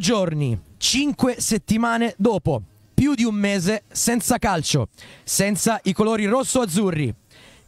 giorni, 5 settimane dopo, più di un mese senza calcio, senza i colori rosso-azzurri.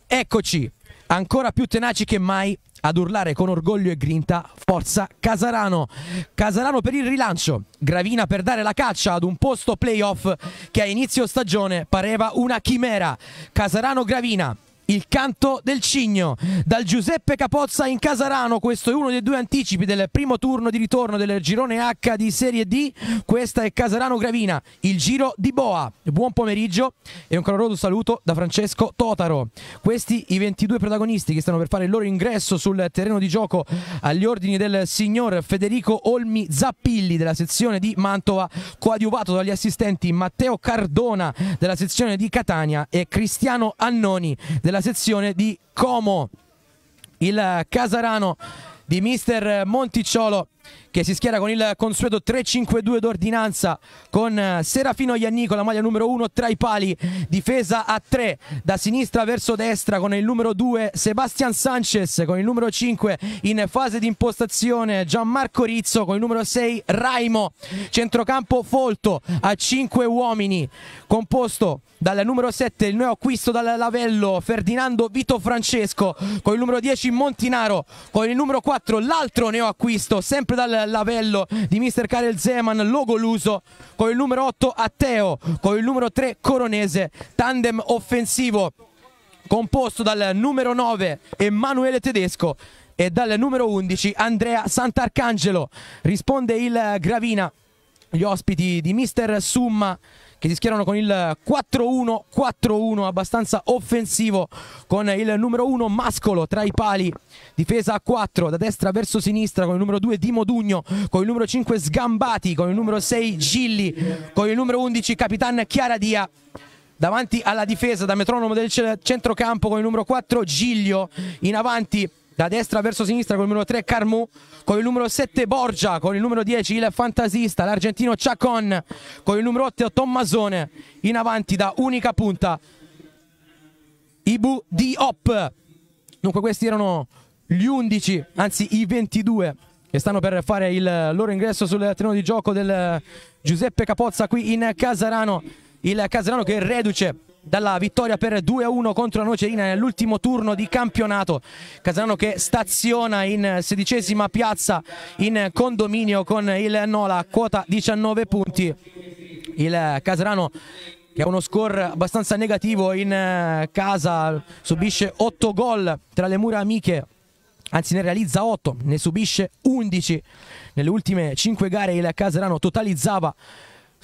Eccoci, ancora più tenaci che mai ad urlare con orgoglio e grinta Forza Casarano. Casarano per il rilancio, Gravina per dare la caccia ad un posto playoff che a inizio stagione pareva una chimera. Casarano Gravina, il canto del cigno dal Giuseppe Capozza in Casarano questo è uno dei due anticipi del primo turno di ritorno del girone H di Serie D questa è Casarano Gravina il giro di Boa buon pomeriggio e un caloroso saluto da Francesco Totaro questi i 22 protagonisti che stanno per fare il loro ingresso sul terreno di gioco agli ordini del signor Federico Olmi Zappilli della sezione di Mantova coadiuvato dagli assistenti Matteo Cardona della sezione di Catania e Cristiano Annoni della della sezione di Como. Il eh, Casarano di mister eh, Monticciolo che si schiera con il consueto 3-5-2 d'ordinanza con eh, Serafino Iannico, la maglia numero 1 tra i pali, difesa a 3 da sinistra verso destra con il numero 2 Sebastian Sanchez, con il numero 5 in fase di impostazione Gianmarco Rizzo, con il numero 6 Raimo, centrocampo folto a 5 uomini, composto dal numero 7 il nuovo acquisto dal Lavello Ferdinando Vito Francesco, con il numero 10 Montinaro, con il numero 4 l'altro neo acquisto sempre dal l'avello di mister Karel Zeman, Logoluso con il numero 8 Atteo, con il numero 3 Coronese, tandem offensivo composto dal numero 9 Emanuele Tedesco e dal numero 11 Andrea Sant'Arcangelo. Risponde il Gravina, gli ospiti di Mister Summa che si schierano con il 4-1-4-1 abbastanza offensivo con il numero 1 Mascolo tra i pali, difesa a 4 da destra verso sinistra con il numero 2 Di Modugno, con il numero 5 Sgambati, con il numero 6 Gilli, con il numero 11 Capitan Chiara Dia davanti alla difesa da metronomo del centrocampo con il numero 4 Giglio in avanti da destra verso sinistra con il numero 3 Carmu, con il numero 7 Borgia, con il numero 10 il fantasista, l'argentino Chacon, con il numero 8 Tommasone, in avanti da unica punta Ibu Diop. Dunque questi erano gli 11, anzi i 22 che stanno per fare il loro ingresso sul terreno di gioco del Giuseppe Capozza qui in Casarano. Il Casarano che reduce dalla vittoria per 2-1 contro la Nocerina nell'ultimo turno di campionato. Casalano che staziona in sedicesima piazza in condominio con il Nola, quota 19 punti. Il Caserano che ha uno score abbastanza negativo in eh, casa, subisce 8 gol tra le mura amiche, anzi ne realizza 8, ne subisce 11. Nelle ultime 5 gare il Caserano totalizzava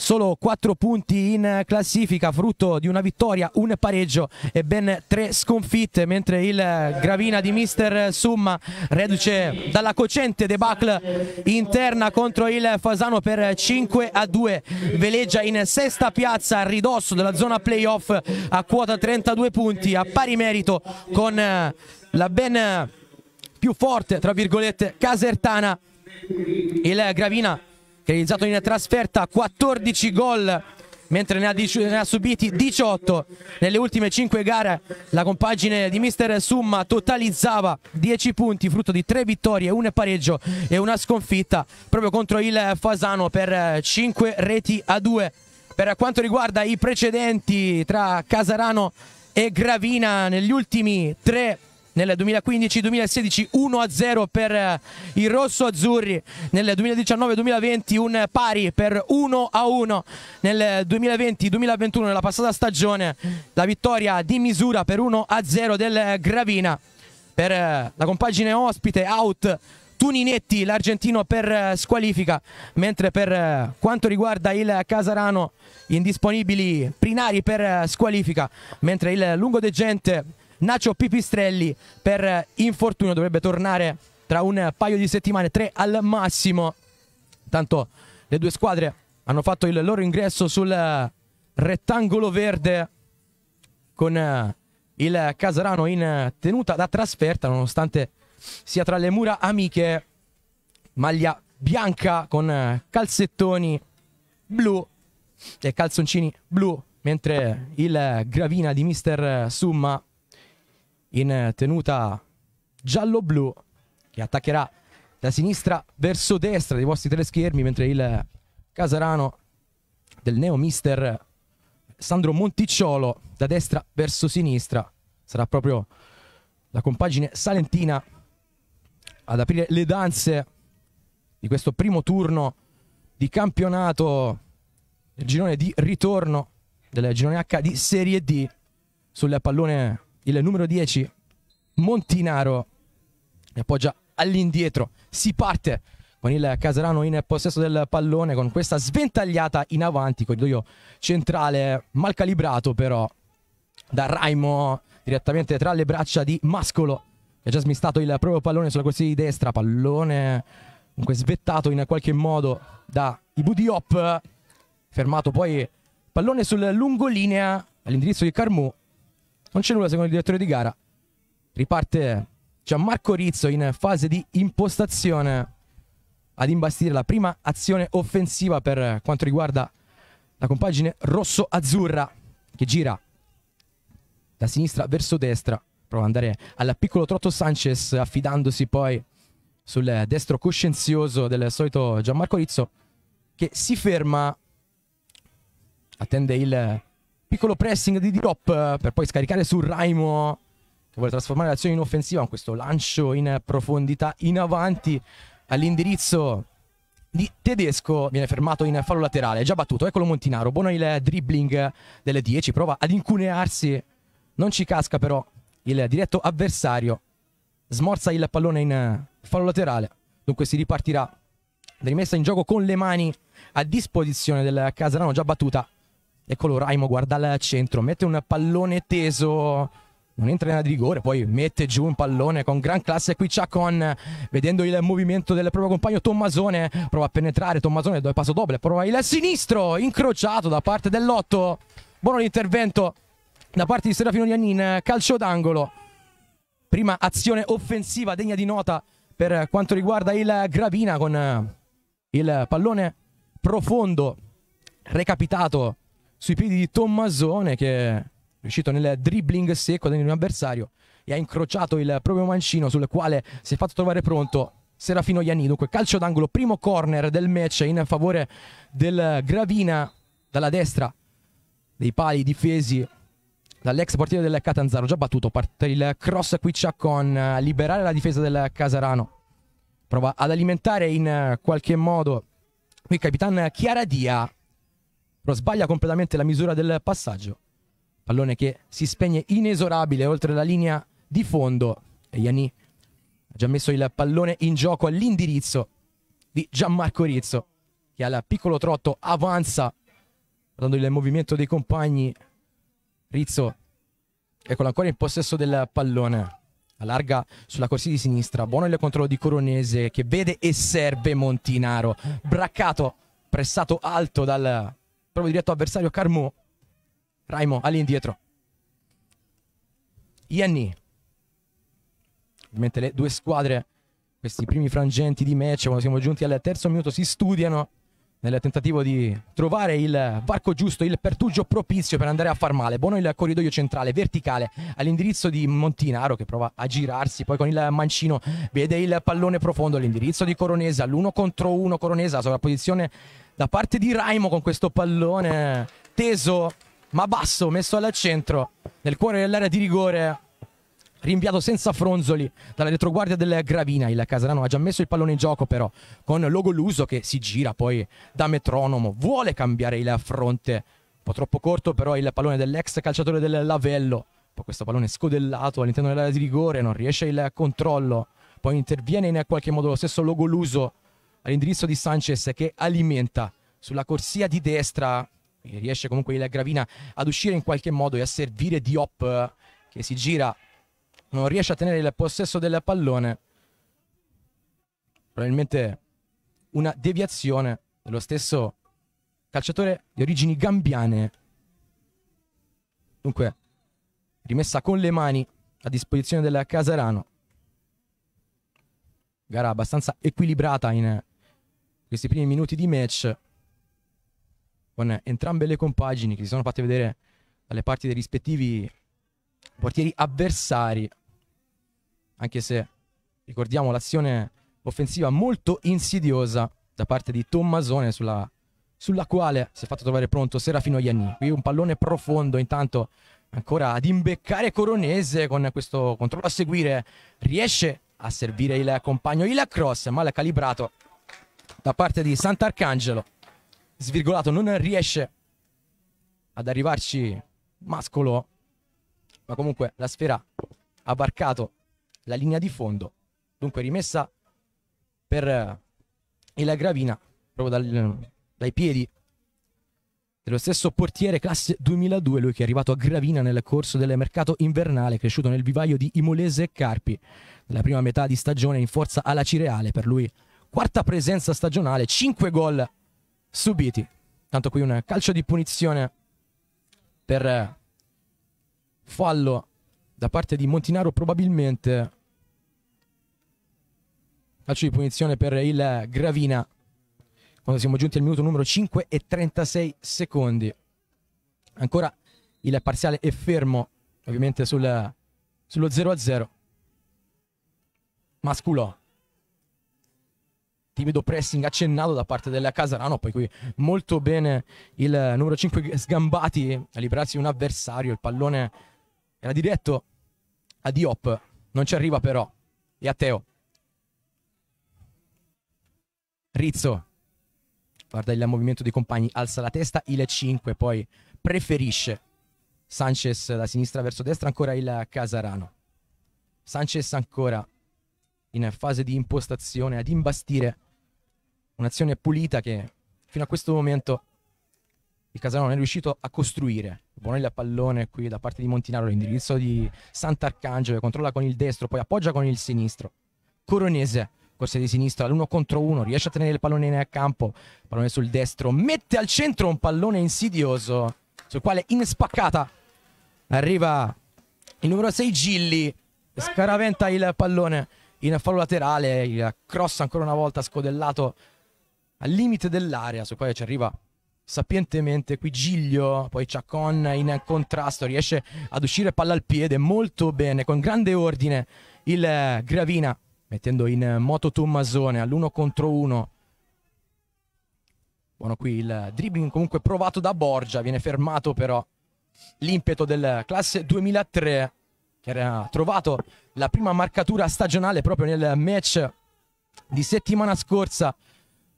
solo 4 punti in classifica, frutto di una vittoria, un pareggio e ben 3 sconfitte, mentre il Gravina di mister Summa, reduce dalla cocente debacle interna contro il Fasano per 5 a 2, veleggia in sesta piazza a ridosso della zona playoff a quota 32 punti, a pari merito con la ben più forte, tra virgolette, Casertana. Il Gravina che ha iniziato in trasferta 14 gol mentre ne ha, ne ha, subiti 18 nelle ultime 5 gare la compagine di mister Summa totalizzava 10 punti frutto di 3 vittorie, 1 pareggio e una sconfitta proprio contro il Fasano per 5 eh, reti a 2 per quanto riguarda i precedenti tra Casarano e Gravina negli ultimi 3 tre nel 2015-2016 1-0 per eh, i rosso-azzurri, nel 2019-2020 un pari per 1-1, nel 2020-2021 nella passata stagione la vittoria di misura per 1-0 del Gravina. Per eh, la compagine ospite out Tuninetti l'argentino per eh, squalifica, mentre per quanto riguarda il Casarano indisponibili Prinari per squalifica, mentre il lungo degente Nacio Pipistrelli per eh, infortunio dovrebbe tornare tra un paio di settimane, tre al massimo. Tanto le due squadre hanno fatto il loro ingresso sul eh, rettangolo verde con eh, il Casarano in tenuta da trasferta nonostante sia tra le mura amiche maglia bianca con calzettoni blu e calzoncini blu mentre il gravina di mister Summa in eh, tenuta giallo-blu che attaccherà da sinistra verso destra dei vostri tre schermi mentre il eh, Casarano del neo mister eh, Sandro Monticciolo da destra verso sinistra sarà proprio la compagine salentina ad aprire le danze di questo primo turno di campionato del girone di ritorno del girone H di Serie D sul pallone il numero 10 Montinaro e appoggia all'indietro. Si parte con il Casarano in possesso del pallone con questa sventagliata in avanti, corridoio centrale mal calibrato però da Raimo direttamente tra le braccia di Mascolo che ha già smistato il proprio pallone sulla corsia di destra, pallone comunque svettato in qualche modo da Ibudiop fermato poi pallone sul lungolinea all'indirizzo di Carmù non c'è nulla secondo il direttore di gara. Riparte Gianmarco Rizzo in fase di impostazione ad imbastire la prima azione offensiva per quanto riguarda la compagine rosso-azzurra che gira da sinistra verso destra. Prova ad andare al piccolo Trotto Sanchez affidandosi poi sul destro coscienzioso del solito Gianmarco Rizzo che si ferma, attende il piccolo pressing di drop eh, per poi scaricare su Raimo che vuole trasformare l'azione in offensiva con questo lancio in profondità in avanti all'indirizzo di Tedesco viene fermato in fallo laterale, già battuto, eccolo Montinaro, buono il dribbling delle 10, prova ad incunearsi, non ci casca però il diretto avversario, smorza il pallone in fallo laterale, dunque si ripartirà, rimessa in gioco con le mani a disposizione del Casarano, già battuta Eccolo Raimo, guarda al centro, mette un pallone teso non entra in area rigore, poi mette giù un pallone con gran classe qui Chacon, vedendo il movimento del proprio compagno Tommasone, prova a penetrare Tommasone, dove passo doble, prova il sinistro, incrociato da parte dell'otto, buono l'intervento da parte di Serafino Giannin, calcio d'angolo, prima azione offensiva degna di nota per quanto riguarda il Gravina con il pallone profondo recapitato sui piedi di Tommasone che è riuscito nel dribbling secco di un avversario e ha incrociato il proprio mancino sul quale si è fatto trovare pronto Serafino Ianni. Dunque calcio d'angolo, primo corner del match in favore del Gravina dalla destra dei pali difesi dall'ex portiere del Catanzaro, già battuto, parte il cross qui con a eh, liberare la difesa del Casarano. Prova ad alimentare in eh, qualche modo qui capitano Chiaradia però sbaglia completamente la misura del passaggio. Pallone che si spegne inesorabile oltre la linea di fondo e Ianni ha già messo il pallone in gioco all'indirizzo di Gianmarco Rizzo che al piccolo trotto avanza guardando il movimento dei compagni Rizzo eccolo ancora in possesso del pallone allarga sulla corsia di sinistra buono il controllo di Coronese che vede e serve Montinaro braccato pressato alto dal Provo diretto avversario Carmo. Raimo all'indietro. Ianni. Ovviamente le due squadre, questi primi frangenti di match, quando siamo giunti al terzo minuto, si studiano nel tentativo di trovare il varco giusto, il pertugio propizio per andare a far male. Buono il corridoio centrale, verticale, all'indirizzo di Montinaro che prova a girarsi, poi con il mancino vede il pallone profondo all'indirizzo di Coronesa, l'1 contro uno Coronesa, sovrapposizione da parte di Raimo con questo pallone teso ma basso, messo al centro, nel cuore dell'area di rigore rinviato senza fronzoli dalla retroguardia del Gravina. Il Caserano ha già messo il pallone in gioco, però, con Logoluso che si gira poi da metronomo. Vuole cambiare il fronte. Un po' troppo corto, però, il pallone dell'ex calciatore del Lavello. Poi questo pallone scodellato all'interno dell'area di rigore, non riesce il controllo. Poi interviene in qualche modo lo stesso Logoluso all'indirizzo di Sanchez che alimenta sulla corsia di destra. Riesce comunque il Gravina ad uscire in qualche modo e a servire di Diop eh, che si gira non riesce a tenere il possesso del pallone, probabilmente una deviazione dello stesso calciatore di origini gambiane. Dunque, rimessa con le mani a disposizione del Casarano. Gara abbastanza equilibrata in questi primi minuti di match, con entrambe le compagini che si sono fatte vedere dalle parti dei rispettivi portieri avversari anche se ricordiamo l'azione offensiva molto insidiosa da parte di Tommasone sulla, sulla quale si è fatto trovare pronto Serafino Ianni. Qui un pallone profondo intanto ancora ad imbeccare Coronese con questo controllo a seguire. Riesce a servire il compagno il cross, male calibrato da parte di Sant'Arcangelo. Svirgolato non riesce ad arrivarci Mascolo, ma comunque la sfera ha barcato la linea di fondo, dunque rimessa per e eh, la gravina proprio dal, dai piedi dello stesso portiere classe 2002, lui che è arrivato a Gravina nel corso del mercato invernale, cresciuto nel vivaio di Imolese e Carpi, nella prima metà di stagione in forza alla Cireale, per lui quarta presenza stagionale, 5 gol subiti. Tanto qui un calcio di punizione per eh, fallo da parte di Montinaro probabilmente calcio di punizione per il Gravina quando siamo giunti al minuto numero 5 e 36 secondi ancora il parziale è fermo ovviamente sul, sullo 0 a 0 Masculò timido pressing accennato da parte del Casarano poi qui molto bene il numero 5 Sgambati a liberarsi un avversario il pallone era diretto a Diop non ci arriva però. E a Teo. Rizzo. Guarda il movimento dei compagni, alza la testa, il 5, poi preferisce Sanchez da sinistra verso destra, ancora il Casarano. Sanchez ancora in fase di impostazione ad imbastire un'azione pulita che fino a questo momento il non è riuscito a costruire. Bonelli a pallone qui da parte di Montinaro l'indirizzo di Sant'Arcangelo, controlla con il destro, poi appoggia con il sinistro. Coronese, corsa di sinistra, l'1 contro uno, riesce a tenere il pallone a campo, pallone sul destro, mette al centro un pallone insidioso, sul quale in spaccata arriva il numero 6 Gilli, scaraventa il pallone in fallo laterale, il cross ancora una volta scodellato al limite dell'area, sul quale ci arriva sapientemente qui Giglio, poi Ciacon in contrasto, riesce ad uscire palla al piede molto bene, con grande ordine il eh, Gravina, mettendo in moto Tommasone all'uno contro uno. Buono qui il dribbling comunque provato da Borgia, viene fermato però l'impeto del classe 2003 che era trovato la prima marcatura stagionale proprio nel match di settimana scorsa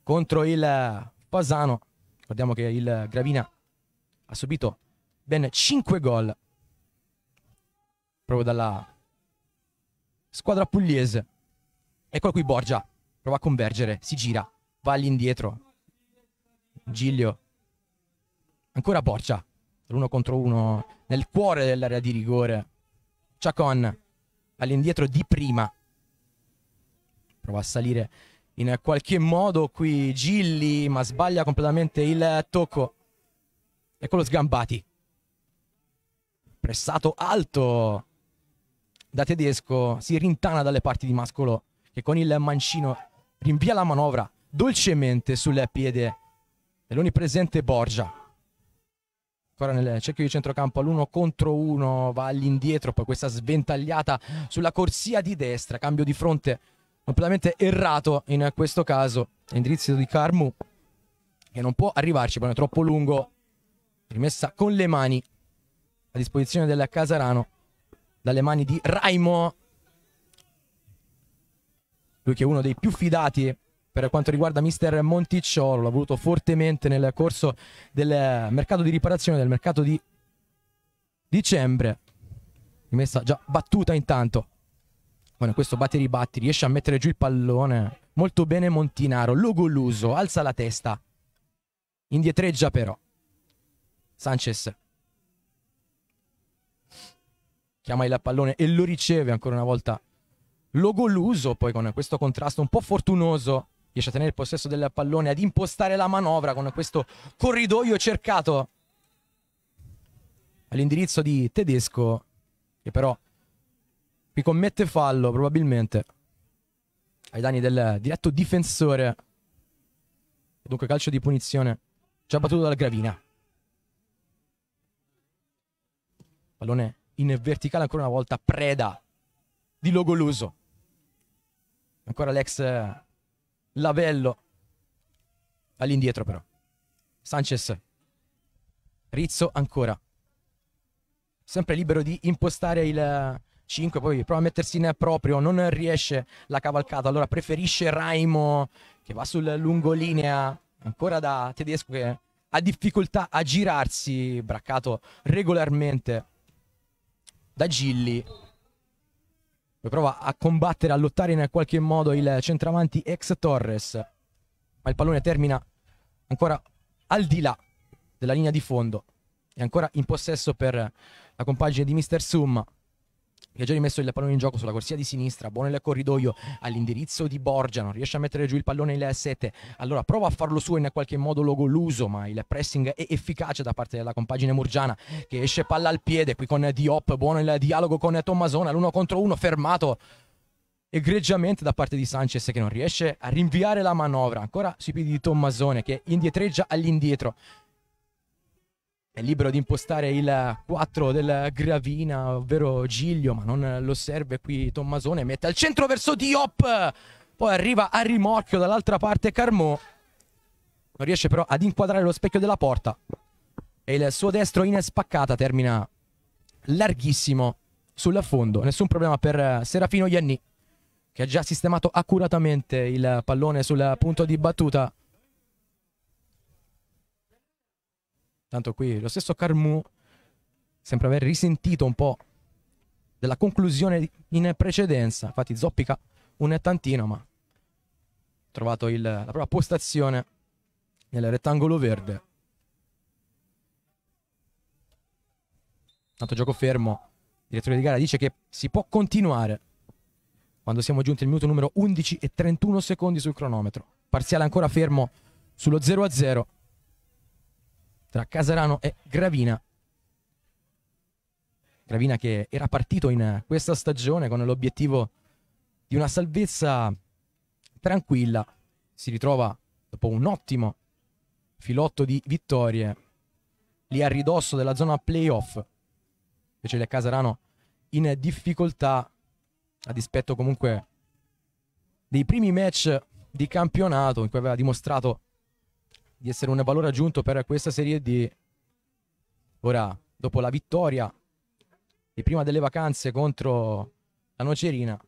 contro il Pasano eh, Guardiamo che il Gravina ha subito ben 5 gol proprio dalla squadra pugliese. Ecco qui Borgia, prova a convergere, si gira, va all'indietro. Giglio, ancora Borgia, l'uno contro uno nel cuore dell'area di rigore. Chacon all'indietro di prima, prova a salire in qualche modo qui Gilli, ma sbaglia completamente il tocco. Eccolo sgambati. Pressato alto da tedesco, si rintana dalle parti di Mascolo, che con il mancino rinvia la manovra dolcemente sul piede dell'onipresente Borgia. Ancora nel cerchio di centrocampo all'uno contro uno, va all'indietro, poi questa sventagliata sulla corsia di destra, cambio di fronte completamente errato in questo caso. Indirizzo di Carmu che non può arrivarci, poi è troppo lungo. Rimessa con le mani a disposizione del Casarano dalle mani di Raimo. Lui che è uno dei più fidati per quanto riguarda mister Monticciolo, l'ha voluto fortemente nel corso del mercato di riparazione, del mercato di dicembre. Rimessa già battuta intanto Bueno, questo batte e ribatti, riesce a mettere giù il pallone. Molto bene Montinaro, Lugoluso, alza la testa. Indietreggia però. Sanchez. Chiama il pallone e lo riceve ancora una volta. Logoluso poi con questo contrasto un po' fortunoso riesce a tenere il possesso del pallone, ad impostare la manovra con questo corridoio cercato all'indirizzo di Tedesco che però Qui commette fallo, probabilmente. Ai danni del diretto difensore. Dunque calcio di punizione. Già battuto dalla gravina. Pallone in verticale ancora una volta. Preda di Logoluso. Ancora l'ex eh, Lavello. All'indietro però. Sanchez. Rizzo ancora. Sempre libero di impostare il 5, poi prova a mettersi in proprio, non riesce la cavalcata, allora preferisce Raimo che va sul lungolinea ancora da tedesco che ha difficoltà a girarsi, braccato regolarmente da Gilli. Poi prova a combattere, a lottare in qualche modo il centravanti ex Torres, ma il pallone termina ancora al di là della linea di fondo. È ancora in possesso per la compagine di Mister Summa che ha già rimesso il pallone in gioco sulla corsia di sinistra, buono il corridoio all'indirizzo di Borgia, non riesce a mettere giù il pallone in L7, allora prova a farlo suo in qualche modo l'uso ma il pressing è efficace da parte della compagine Murgiana che esce palla al piede, qui con Diop, buono il dialogo con Tommasona, l'uno contro uno fermato egregiamente da parte di Sanchez che non riesce a rinviare la manovra, ancora sui piedi di Tommasone che indietreggia all'indietro, è libero di impostare il 4 del Gravina, ovvero Giglio, ma non lo serve qui Tommasone. Mette al centro verso Diop. Poi arriva a rimorchio dall'altra parte Carmo, Non riesce però ad inquadrare lo specchio della porta. E il suo destro in spaccata termina larghissimo sull'affondo. Nessun problema per eh, Serafino Ianni, che ha già sistemato accuratamente il pallone sul punto di battuta. Tanto qui lo stesso Carmu sembra aver risentito un po' della conclusione in precedenza. Infatti zoppica un tantino, ma ha trovato il, la propria postazione nel rettangolo verde. Tanto gioco fermo. Il direttore di gara dice che si può continuare quando siamo giunti al minuto numero 11 e 31 secondi sul cronometro. Parziale ancora fermo sullo 0 a 0 tra Casarano e Gravina. Gravina che era partito in questa stagione con l'obiettivo di una salvezza tranquilla, si ritrova dopo un ottimo filotto di vittorie lì a ridosso della zona playoff, invece il Casarano in difficoltà a dispetto comunque dei primi match di campionato in cui aveva dimostrato di essere un valore aggiunto per questa serie di... Ora, dopo la vittoria e prima delle vacanze contro la Nocerina,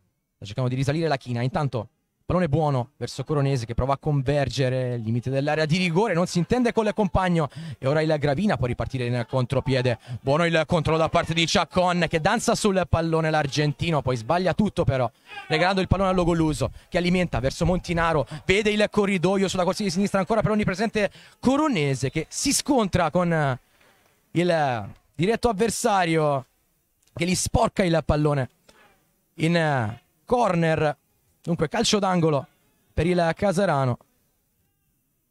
cerchiamo di risalire la china. Intanto Pallone buono verso Coronese che prova a convergere il limite dell'area di rigore, non si intende con il compagno e ora il Gravina può ripartire in contropiede. Buono il controllo da parte di Chacon che danza sul pallone l'argentino, poi sbaglia tutto però, regalando il pallone a Logoluso che alimenta verso Montinaro, vede il corridoio sulla corsia di sinistra ancora per onnipresente Coronese che si scontra con il diretto avversario che gli sporca il pallone in corner Dunque, calcio d'angolo per il Casarano.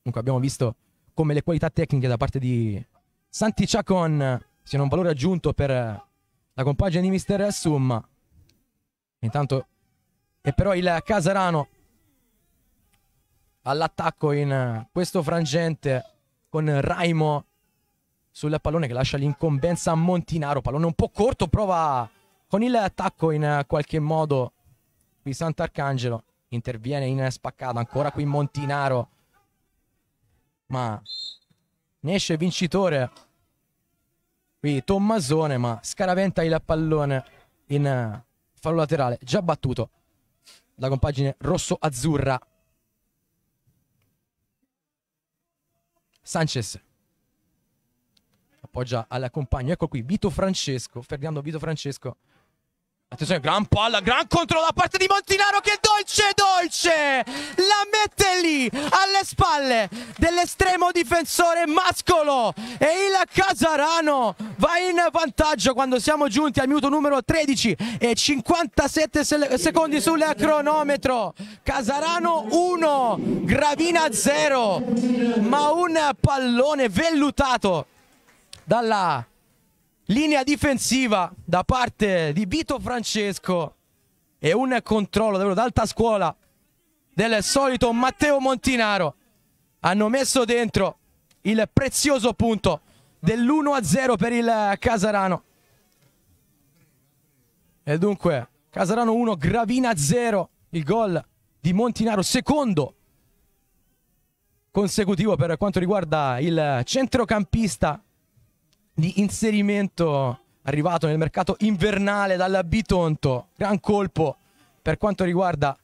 Dunque, abbiamo visto come le qualità tecniche da parte di Santi Ciacon siano un valore aggiunto per la compagine di Mister Summa. Intanto è però il Casarano all'attacco in questo frangente con Raimo sul pallone che lascia l'incombenza a Montinaro. Pallone un po' corto, prova con il tacco in qualche modo Qui Sant'Arcangelo interviene in spaccata, ancora qui Montinaro. Ma ne esce vincitore. Qui Tommasone, ma scaraventa il pallone in eh, fallo laterale, già battuto la compagine rosso-azzurra. Sanchez appoggia al compagno. Ecco qui Vito Francesco, Ferdinando Vito Francesco Attenzione, gran palla, gran controllo da parte di Montinaro che dolce, dolce! La mette lì, alle spalle dell'estremo difensore Mascolo e il Casarano va in vantaggio quando siamo giunti al minuto numero 13 e 57 secondi sul cronometro. Casarano 1, Gravina 0, ma un pallone vellutato dalla Linea difensiva da parte di Vito Francesco e un controllo davvero d'alta scuola del solito Matteo Montinaro. Hanno messo dentro il prezioso punto dell'1-0 per il Casarano. E dunque Casarano 1, Gravina 0, il gol di Montinaro, secondo consecutivo per quanto riguarda il centrocampista di inserimento arrivato nel mercato invernale dalla Bitonto. Gran colpo per quanto riguarda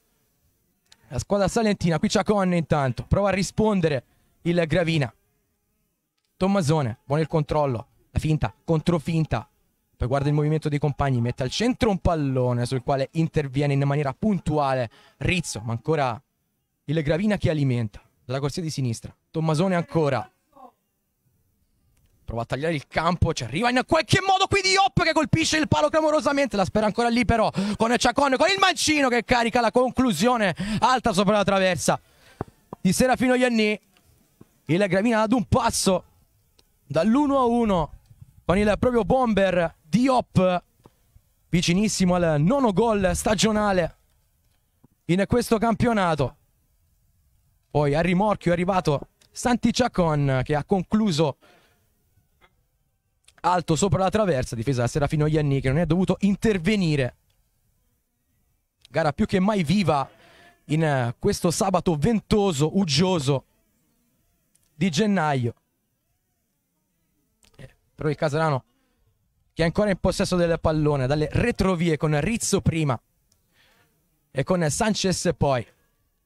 la squadra salentina. Qui c'è Conne intanto, prova a rispondere il Gravina. Tommasone, buono il controllo, la finta, controfinta. Poi guarda il movimento dei compagni, mette al centro un pallone sul quale interviene in maniera puntuale Rizzo, ma ancora il Gravina che alimenta. Dalla corsia di sinistra, Tommasone ancora, prova a tagliare il campo, ci arriva in qualche modo qui di Hop che colpisce il palo clamorosamente, la spera ancora lì però con Ciacone, con il mancino che carica la conclusione alta sopra la traversa di Serafino Ianni, il Gravina ad un passo dall'1 a 1 con il proprio bomber di Hop vicinissimo al nono gol stagionale in questo campionato. Poi a rimorchio è arrivato Santi Ciacon che ha concluso alto sopra la traversa, difesa da Serafino Ianni che non è dovuto intervenire. Gara più che mai viva in eh, questo sabato ventoso, uggioso di gennaio. Eh, però il Casarano che è ancora in possesso del pallone dalle retrovie con Rizzo prima e con Sanchez poi.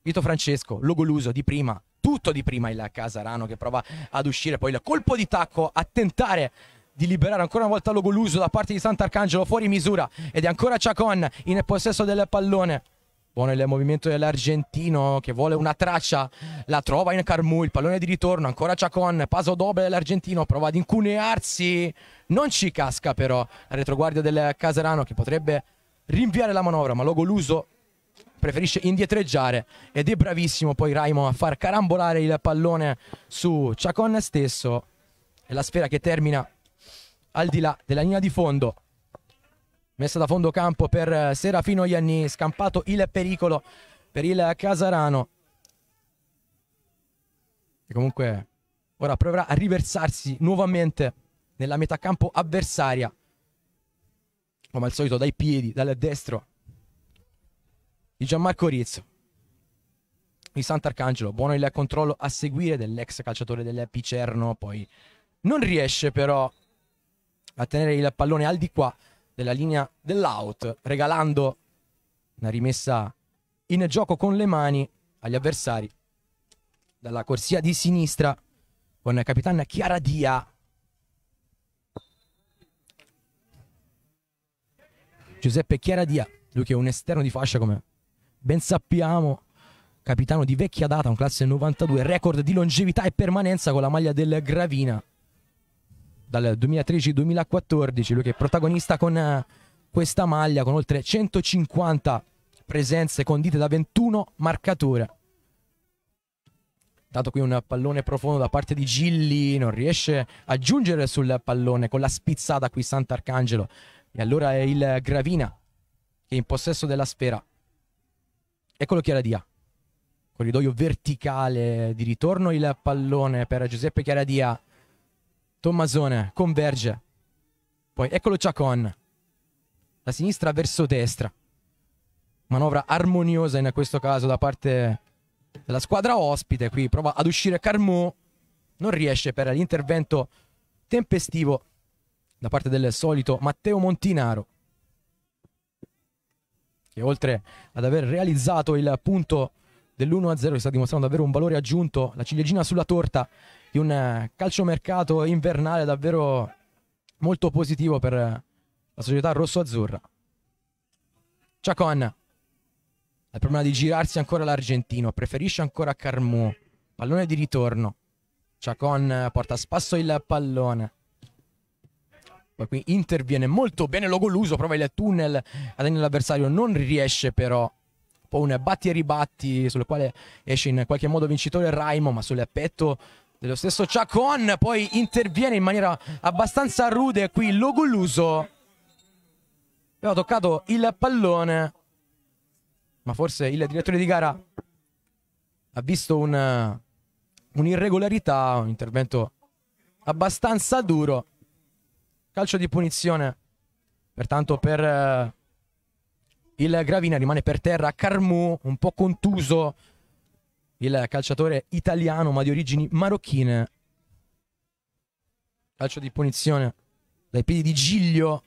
Vito Francesco, Logoluso di prima, tutto di prima il Casarano che prova ad uscire, poi il colpo di tacco a tentare di liberare ancora una volta Logoluso da parte di Sant'Arcangelo fuori misura ed è ancora Chacon in possesso del pallone buono il movimento dell'argentino che vuole una traccia la trova in Carmu il pallone di ritorno ancora Chacon paso doble dell'argentino prova ad incunearsi non ci casca però la retroguardia del Caserano che potrebbe rinviare la manovra ma Logoluso preferisce indietreggiare ed è bravissimo poi Raimo a far carambolare il pallone su Chacon stesso e la sfera che termina al di là della linea di fondo. Messa da fondo campo per eh, Serafino Ianni, scampato il pericolo per il Casarano. E comunque ora proverà a riversarsi nuovamente nella metà campo avversaria. Come al solito dai piedi, dal destro di Gianmarco Rizzo. di Sant'Arcangelo, buono il controllo a seguire dell'ex calciatore del Picerno, poi non riesce però a tenere il pallone al di qua della linea dell'out, regalando una rimessa in gioco con le mani agli avversari dalla corsia di sinistra con capitano Chiara Dia. Giuseppe Chiara Dia, lui che è un esterno di fascia come ben sappiamo, capitano di vecchia data, un classe 92, record di longevità e permanenza con la maglia del Gravina dal 2013-2014, lui che è protagonista con eh, questa maglia con oltre 150 presenze condite da 21 marcature. Dato qui un pallone profondo da parte di Gilli, non riesce a giungere sul pallone con la spizzata qui Sant'Arcangelo. E allora è il Gravina che è in possesso della sfera. Eccolo Chiaradia. Corridoio verticale di ritorno il pallone per Giuseppe Chiaradia Tommasone converge. Poi eccolo Chacon. La sinistra verso destra. Manovra armoniosa in questo caso da parte della squadra ospite. Qui prova ad uscire Carmo. Non riesce per l'intervento tempestivo da parte del solito Matteo Montinaro. Che oltre ad aver realizzato il punto dell'1-0 si sta dimostrando davvero un valore aggiunto. La ciliegina sulla torta di un eh, calciomercato invernale davvero molto positivo per eh, la società rosso-azzurra. Ciacon, ha il problema di girarsi ancora l'argentino, preferisce ancora Carmu, pallone di ritorno. Ciacon porta a spasso il pallone. Poi qui interviene molto bene Logoluso, prova il tunnel ad l'avversario, non riesce però. Poi un batti e ribatti sul quale esce in qualche modo vincitore Raimo, ma sul petto dello stesso Chacon, poi interviene in maniera abbastanza rude qui Logulluso. Aveva toccato il pallone, ma forse il direttore di gara ha visto un'irregolarità, un, un intervento abbastanza duro. Calcio di punizione, pertanto per eh, il Gravina rimane per terra Carmù, un po' contuso, il calciatore italiano ma di origini marocchine. Calcio di punizione dai piedi di Giglio.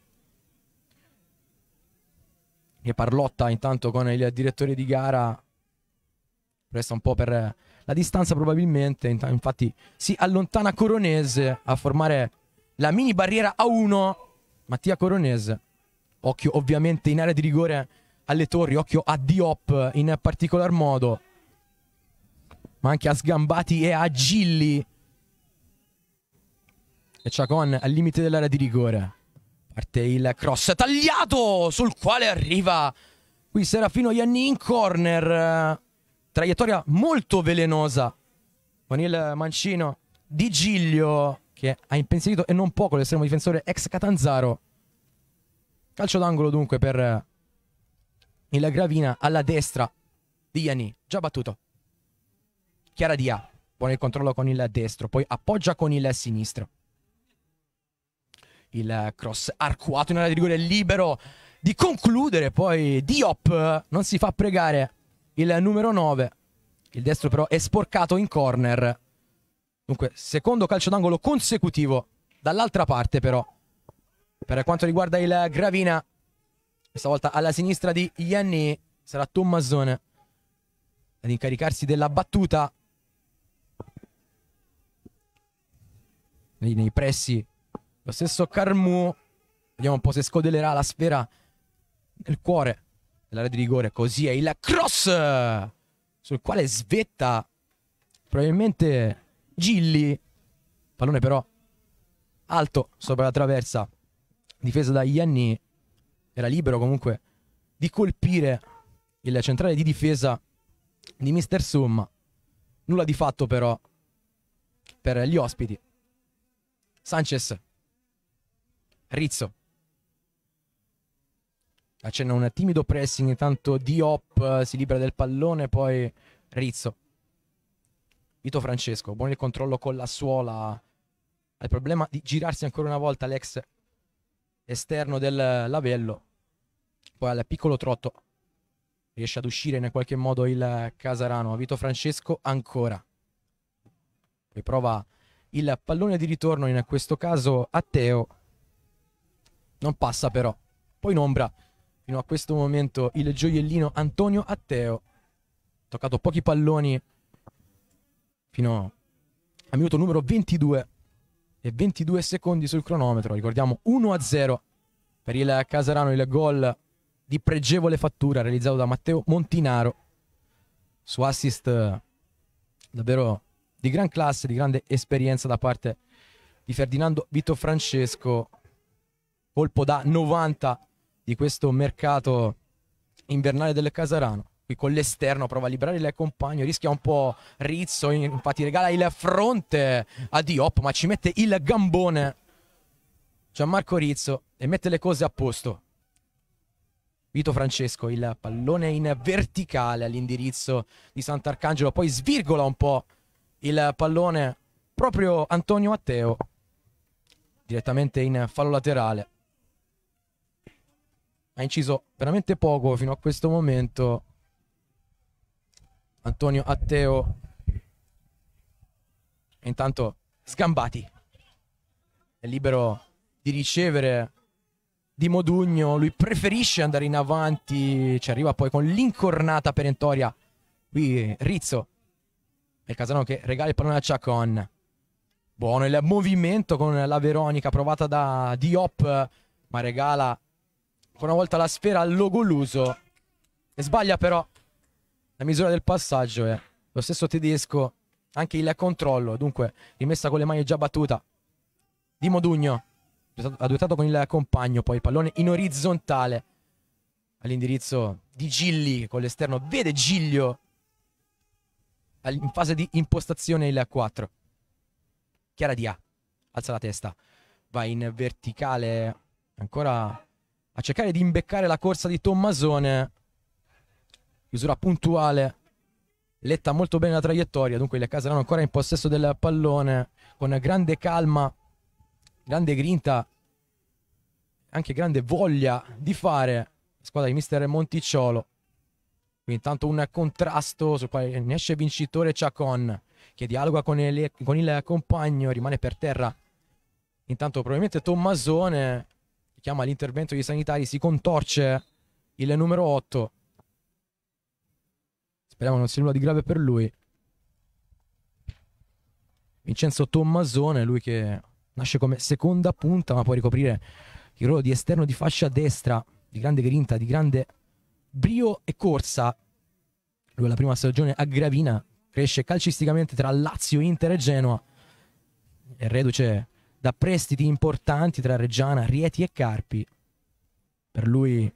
Che parlotta intanto con il direttore di gara. Resta un po' per la distanza probabilmente. Infatti si allontana Coronese a formare la mini barriera a 1. Mattia Coronese. Occhio ovviamente in area di rigore alle torri. Occhio a Diop in particolar modo ma anche a Sgambati e a Gilli. E Ciacon al limite dell'area di rigore. Parte il cross tagliato sul quale arriva qui Serafino Ianni in corner. Traiettoria molto velenosa con il mancino di Giglio che ha impensierito e non poco l'estremo difensore ex Catanzaro. Calcio d'angolo dunque per il Gravina alla destra di Ianni. Già battuto. Chiara Dia, buon il controllo con il destro, poi appoggia con il sinistro. Il cross arcuato in area di rigore libero di concludere, poi Diop non si fa pregare il numero 9. Il destro però è sporcato in corner. Dunque, secondo calcio d'angolo consecutivo dall'altra parte però. Per quanto riguarda il Gravina, questa volta alla sinistra di Ianni sarà Tommasone ad incaricarsi della battuta nei, nei pressi lo stesso Carmu. Vediamo un po' se scodelerà la sfera nel cuore dell'area di rigore. Così è il cross sul quale svetta probabilmente Gilli. Pallone però alto sopra la traversa. Difesa da Ianni. Era libero comunque di colpire il centrale di difesa di Mister Summa. Nulla di fatto però per gli ospiti. Sanchez. Rizzo. Accenna un timido pressing, intanto Diop eh, si libera del pallone, poi Rizzo. Vito Francesco, buon il controllo con la suola. Ha il problema di girarsi ancora una volta l'ex esterno del lavello. Poi al piccolo trotto riesce ad uscire in qualche modo il Casarano. Vito Francesco ancora. Poi prova il pallone di ritorno, in questo caso a Teo, non passa però. Poi in ombra, fino a questo momento, il gioiellino Antonio Atteo. Toccato pochi palloni fino al minuto numero 22 e 22 secondi sul cronometro. Ricordiamo 1-0 per il Casarano, il gol di pregevole fattura realizzato da Matteo Montinaro su assist davvero di gran classe, di grande esperienza da parte di Ferdinando Vito Francesco, colpo da 90 di questo mercato invernale del Casarano. Qui con l'esterno prova a liberare il compagno, rischia un po' Rizzo, infatti regala il fronte a Diop, ma ci mette il gambone Gianmarco Rizzo e mette le cose a posto. Vito Francesco, il pallone in verticale all'indirizzo di Sant'Arcangelo, poi svirgola un po' il pallone proprio Antonio Matteo direttamente in fallo laterale ha inciso veramente poco fino a questo momento Antonio Matteo e intanto Sgambati è libero di ricevere di Modugno lui preferisce andare in avanti ci arriva poi con l'incornata perentoria qui Rizzo e Casano che regala il pallone a Ciacon. Buono il movimento con la Veronica provata da Diop, ma regala ancora una volta la sfera al Logoluso. E sbaglia però la misura del passaggio è eh. lo stesso tedesco, anche il controllo, dunque rimessa con le mani già battuta di Modugno, adottato con il compagno, poi il pallone in orizzontale all'indirizzo di Gilli con l'esterno, vede Giglio in fase di impostazione il 4. Chiara di A. Alza la testa. Va in verticale. Ancora a cercare di imbeccare la corsa di Tommasone. Chiusura puntuale. Letta molto bene la traiettoria. Dunque il Caserano ancora in possesso del pallone. Con grande calma, grande grinta, anche grande voglia di fare. squadra di mister Monticciolo. Quindi intanto un contrasto sul quale ne esce vincitore Chacon che dialoga con il, con il compagno, rimane per terra. Intanto probabilmente Tommasone chiama l'intervento dei sanitari, si contorce il numero 8. Speriamo non sia nulla di grave per lui. Vincenzo Tommasone, lui che nasce come seconda punta, ma può ricoprire il ruolo di esterno di fascia destra, di grande grinta, di grande brio e corsa. Lui alla prima stagione a Gravina cresce calcisticamente tra Lazio, Inter e Genoa. È reduce da prestiti importanti tra Reggiana, Rieti e Carpi. Per lui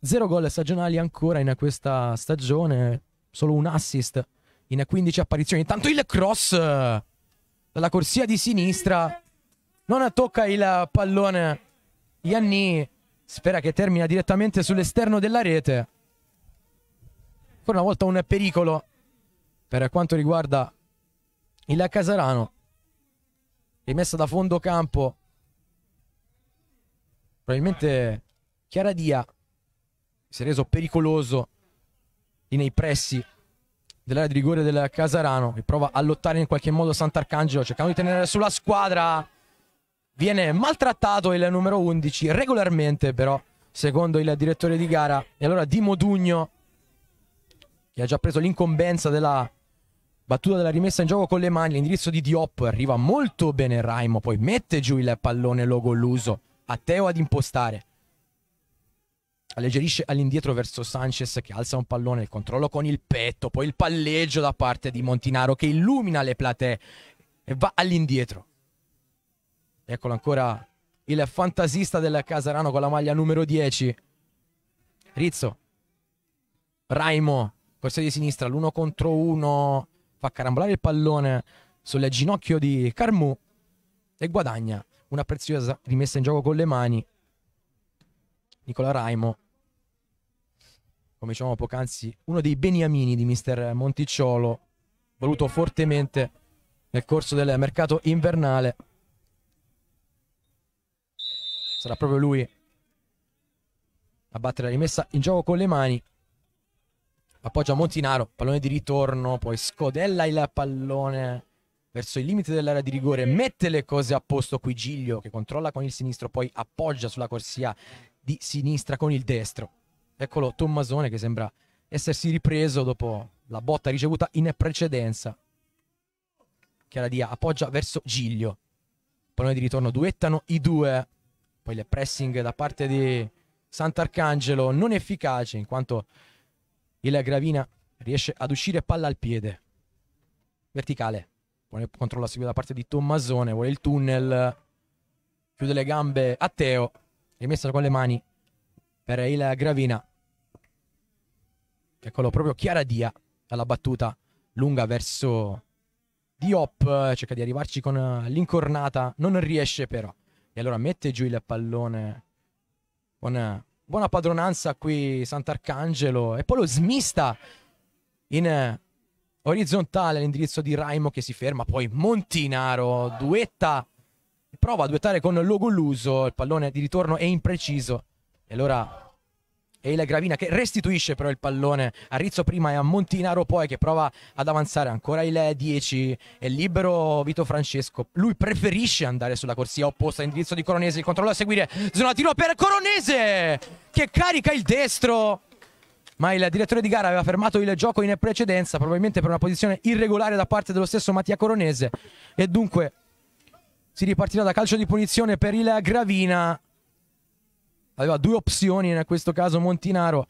zero gol stagionali ancora in questa stagione, solo un assist in 15 apparizioni. Intanto il cross dalla corsia di sinistra. Non tocca il pallone Ianni. Spera che termina direttamente sull'esterno della rete ancora una volta un pericolo per quanto riguarda il Casarano. Rimessa da fondo campo. Probabilmente Chiara Dia si è reso pericoloso nei pressi dell'area di rigore del Casarano che prova a lottare in qualche modo Sant'Arcangelo cercando di tenere sulla squadra viene maltrattato il numero 11 regolarmente però secondo il direttore di gara e allora Di Modugno che ha già preso l'incombenza della battuta della rimessa in gioco con le mani, l'indirizzo di Diop, arriva molto bene Raimo, poi mette giù il pallone Logoluso, a Teo ad impostare. Alleggerisce all'indietro verso Sanchez che alza un pallone, il controllo con il petto, poi il palleggio da parte di Montinaro che illumina le platee e va all'indietro. Eccolo ancora il fantasista del Casarano con la maglia numero 10. Rizzo. Raimo corsia di sinistra, l'uno contro uno, fa carambolare il pallone sul ginocchio di Carmu e guadagna una preziosa rimessa in gioco con le mani. Nicola Raimo, come dicevamo poc'anzi, uno dei beniamini di mister Monticciolo, voluto fortemente nel corso del mercato invernale. Sarà proprio lui a battere la rimessa in gioco con le mani appoggia Montinaro, pallone di ritorno, poi scodella il pallone verso il limite dell'area di rigore, mette le cose a posto qui Giglio che controlla con il sinistro, poi appoggia sulla corsia di sinistra con il destro. Eccolo Tommasone che sembra essersi ripreso dopo la botta ricevuta in precedenza. Chiara Dia appoggia verso Giglio. Pallone di ritorno, duettano i due. Poi il pressing da parte di Sant'Arcangelo non efficace in quanto il Gravina riesce ad uscire palla al piede. Verticale. Buone controllo a seguire da parte di Tommasone. Vuole il tunnel. Chiude le gambe a Teo. Rimessa con le mani per il Gravina. Eccolo proprio Chiara Dia alla battuta lunga verso Diop. Cerca di arrivarci con l'incornata. Non riesce però. E allora mette giù il pallone con buona padronanza qui Sant'Arcangelo e poi lo smista in eh, orizzontale all'indirizzo di Raimo che si ferma, poi Montinaro duetta, prova a duettare con Logoluso, il pallone di ritorno è impreciso e allora e il Gravina che restituisce però il pallone a Rizzo prima e a Montinaro poi che prova ad avanzare ancora il 10 è libero Vito Francesco lui preferisce andare sulla corsia opposta indirizzo di Coronese il controllo a seguire zona tiro per Coronese che carica il destro ma il direttore di gara aveva fermato il gioco in precedenza, probabilmente per una posizione irregolare da parte dello stesso Mattia Coronese. E dunque si ripartirà da calcio di punizione per il Gravina aveva due opzioni, in questo caso Montinaro,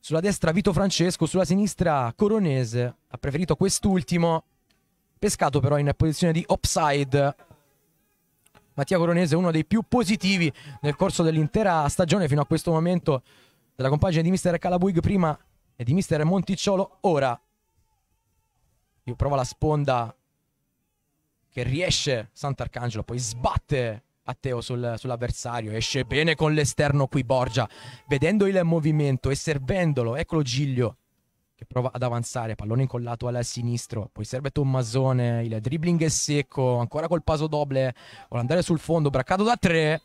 sulla destra Vito Francesco, sulla sinistra Coronese, ha preferito quest'ultimo, pescato però in posizione di upside. Mattia Coronese uno dei più positivi nel corso dell'intera stagione fino a questo momento della compagine di mister Calabuig prima e di mister Monticciolo ora. Io prova la sponda che riesce Sant'Arcangelo, poi sbatte Matteo sul, sull'avversario, esce bene con l'esterno qui Borgia, vedendo il movimento e servendolo, eccolo Giglio che prova ad avanzare, pallone incollato al sinistro, poi serve Tommasone, il dribbling è secco, ancora col paso doble, vuole andare sul fondo, braccato da tre,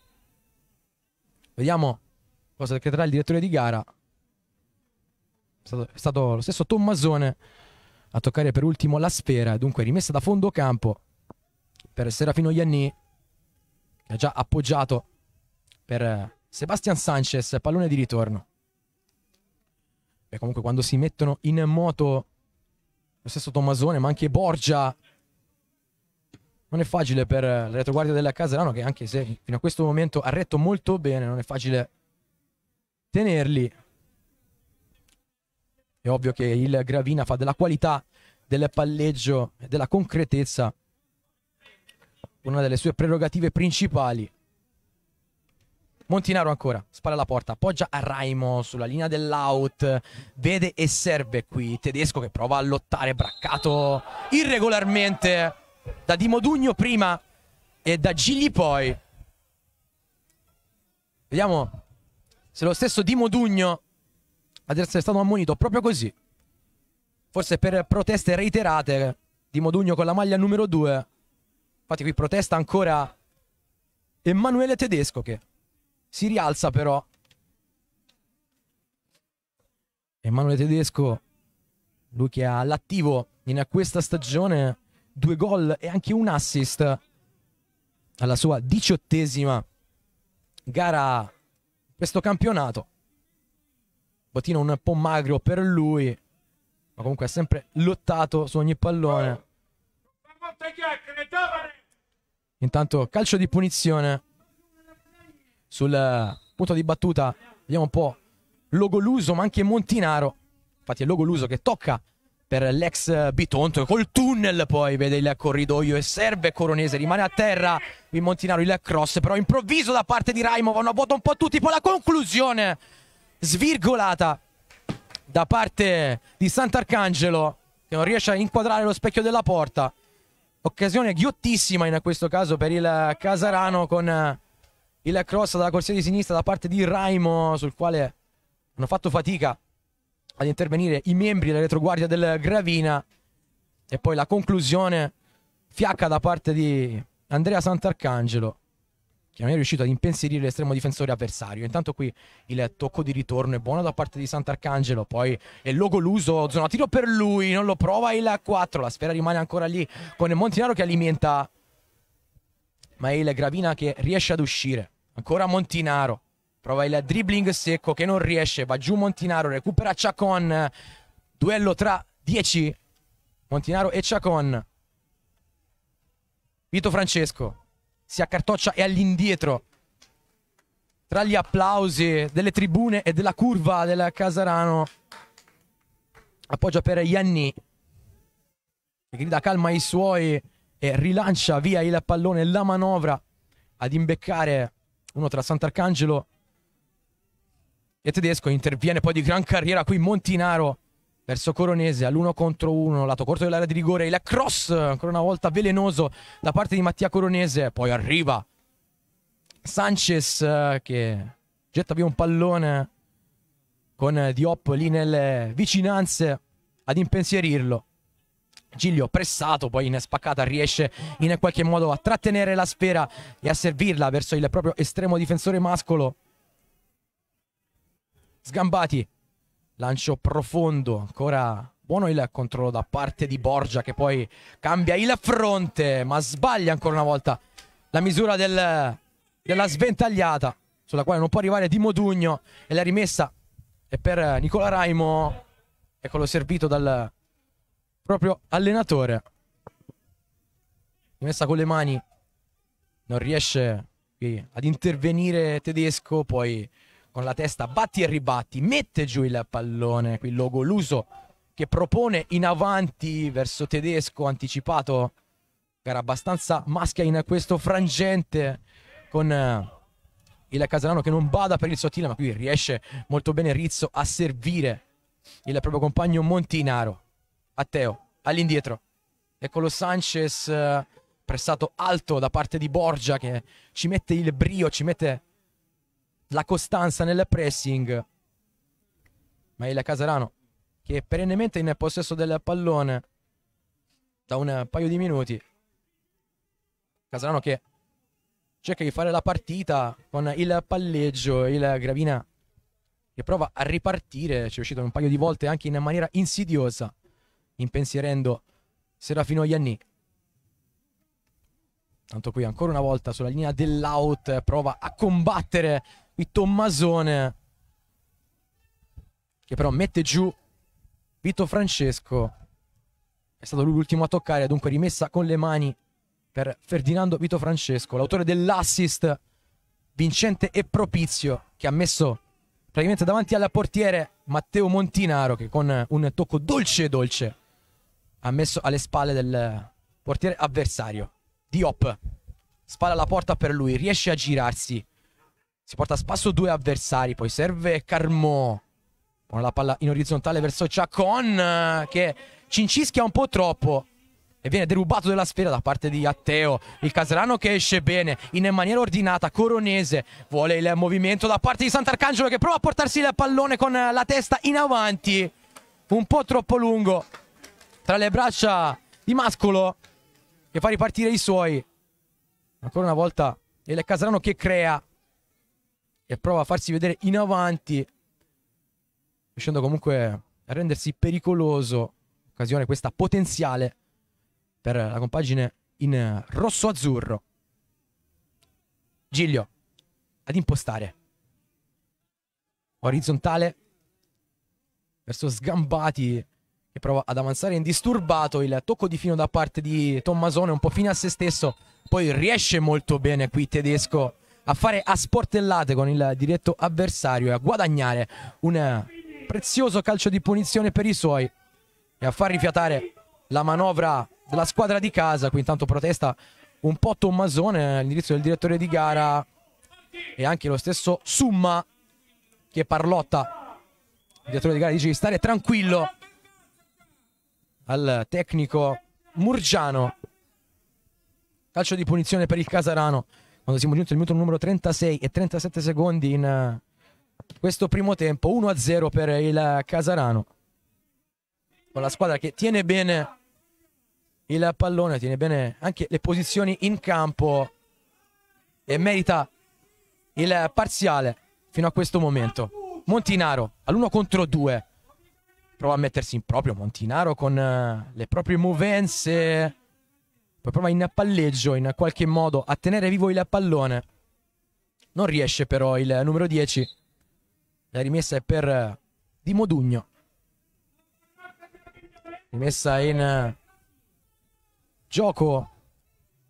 vediamo cosa decreterà il direttore di gara, è stato, è stato lo stesso Tommasone a toccare per ultimo la sfera, dunque rimessa da fondo campo per Serafino Ianni che ha già appoggiato per eh, Sebastian Sanchez, pallone di ritorno. E comunque quando si mettono in moto lo stesso Tommasone, ma anche Borgia, non è facile per eh, la retroguardia della Caserano, che anche se fino a questo momento ha retto molto bene, non è facile tenerli. È ovvio che il Gravina fa della qualità del palleggio e della concretezza una delle sue prerogative principali. Montinaro ancora, spalla alla porta, appoggia a Raimo sulla linea dell'out, vede e serve qui Tedesco che prova a lottare, braccato irregolarmente da Di Modugno prima e da Gigli poi. Vediamo se lo stesso Di Modugno ad essere stato ammonito proprio così, forse per proteste reiterate, Di Modugno con la maglia numero 2 Infatti qui protesta ancora Emanuele Tedesco che si rialza però. Emanuele Tedesco, lui che ha l'attivo in questa stagione, due gol e anche un assist alla sua diciottesima gara in questo campionato. Bottino un po' magro per lui, ma comunque ha sempre lottato su ogni pallone. Oh. Intanto calcio di punizione sul eh, punto di battuta. Vediamo un po' Logoluso, ma anche Montinaro. Infatti è Logoluso che tocca per l'ex Bitonto col tunnel poi vede il corridoio e serve Coronese rimane a terra il Montinaro il cross però improvviso da parte di Raimo vanno a vuoto un po' tutti poi la conclusione svirgolata da parte di Sant'Arcangelo che non riesce a inquadrare lo specchio della porta Occasione ghiottissima in questo caso per il Casarano con eh, il cross dalla corsia di sinistra da parte di Raimo sul quale hanno fatto fatica ad intervenire i membri della retroguardia del Gravina e poi la conclusione fiacca da parte di Andrea Sant'Arcangelo che non è riuscito ad impensierire l'estremo difensore avversario. Intanto qui il tocco di ritorno è buono da parte di Sant'Arcangelo, poi è Logoluso, zona tiro per lui, non lo prova il 4, la sfera rimane ancora lì con Montinaro che alimenta, ma è il Gravina che riesce ad uscire. Ancora Montinaro, prova il dribbling secco che non riesce, va giù Montinaro, recupera Ciacon, duello tra 10, Montinaro e Ciacon. Vito Francesco si accartoccia e all'indietro. Tra gli applausi delle tribune e della curva del Casarano. Appoggia per Ianni. Grida calma ai suoi e rilancia via il pallone la manovra ad imbeccare uno tra Sant'Arcangelo e Tedesco. Interviene poi di gran carriera qui Montinaro verso Coronese all'1 contro 1, lato corto dell'area di rigore, il cross ancora una volta velenoso da parte di Mattia Coronese, poi arriva Sanchez eh, che getta via un pallone con Diop lì nelle vicinanze ad impensierirlo. Giglio pressato, poi in spaccata riesce in qualche modo a trattenere la sfera e a servirla verso il proprio estremo difensore mascolo. Sgambati lancio profondo, ancora buono il controllo da parte di Borgia che poi cambia il fronte, ma sbaglia ancora una volta la misura del, della sventagliata sulla quale non può arrivare Di Modugno e la rimessa è per Nicola Raimo, eccolo servito dal proprio allenatore. Rimessa con le mani, non riesce ad intervenire tedesco, poi con la testa batti e ribatti, mette giù il pallone, qui logo Luso che propone in avanti verso tedesco anticipato, che abbastanza maschia in questo frangente con eh, il Casalano che non bada per il sottile, ma qui riesce molto bene Rizzo a servire il proprio compagno Montinaro. Matteo all'indietro. Eccolo Sanchez eh, pressato alto da parte di Borgia che ci mette il brio, ci mette la costanza nel pressing. Ma Maile Casarano che è perennemente in possesso del pallone da un paio di minuti. Casarano che cerca di fare la partita con il palleggio, il Gravina che prova a ripartire, ci è uscito un paio di volte anche in maniera insidiosa, impensierendo Serafino Ianni. Tanto qui ancora una volta sulla linea dell'out prova a combattere qui Tommasone che però mette giù Vito Francesco è stato lui l'ultimo a toccare dunque rimessa con le mani per Ferdinando Vito Francesco l'autore dell'assist vincente e propizio che ha messo praticamente davanti alla portiere Matteo Montinaro che con un tocco dolce dolce ha messo alle spalle del portiere avversario Diop spalla alla porta per lui riesce a girarsi si porta a spasso due avversari. Poi serve Carmo. Pone la palla in orizzontale verso Ciacon. Che cincischia un po' troppo. E viene derubato della sfera da parte di Atteo. Il Caserano che esce bene in maniera ordinata. Coronese vuole il movimento da parte di Sant'Arcangelo che prova a portarsi il pallone con la testa in avanti. Un po' troppo lungo. Tra le braccia di Mascolo che fa ripartire i suoi. Ancora una volta il Casarano che crea e prova a farsi vedere in avanti, riuscendo comunque a rendersi pericoloso. Occasione questa potenziale per la compagine in rosso-azzurro. Giglio ad impostare. Orizzontale verso Sgambati che prova ad avanzare indisturbato. Il tocco di fino da parte di Tommasone un po' fine a se stesso. Poi riesce molto bene qui tedesco a fare a sportellate con il diretto avversario e a guadagnare un prezioso calcio di punizione per i suoi e a far rifiatare la manovra della squadra di casa. Qui intanto protesta un po' Tommasone all'indirizzo del direttore di gara e anche lo stesso Summa che parlotta. Il direttore di gara dice di stare tranquillo al tecnico Murgiano. Calcio di punizione per il Casarano quando siamo giunti al minuto numero 36 e 37 secondi in eh, questo primo tempo 1-0 per il Casarano con la squadra che tiene bene il pallone tiene bene anche le posizioni in campo e merita il parziale fino a questo momento Montinaro all'1 contro 2 prova a mettersi in proprio Montinaro con eh, le proprie movenze poi prova in palleggio in qualche modo a tenere vivo il pallone. Non riesce però il numero 10. La rimessa è per eh, Di Modugno. Rimessa in eh, gioco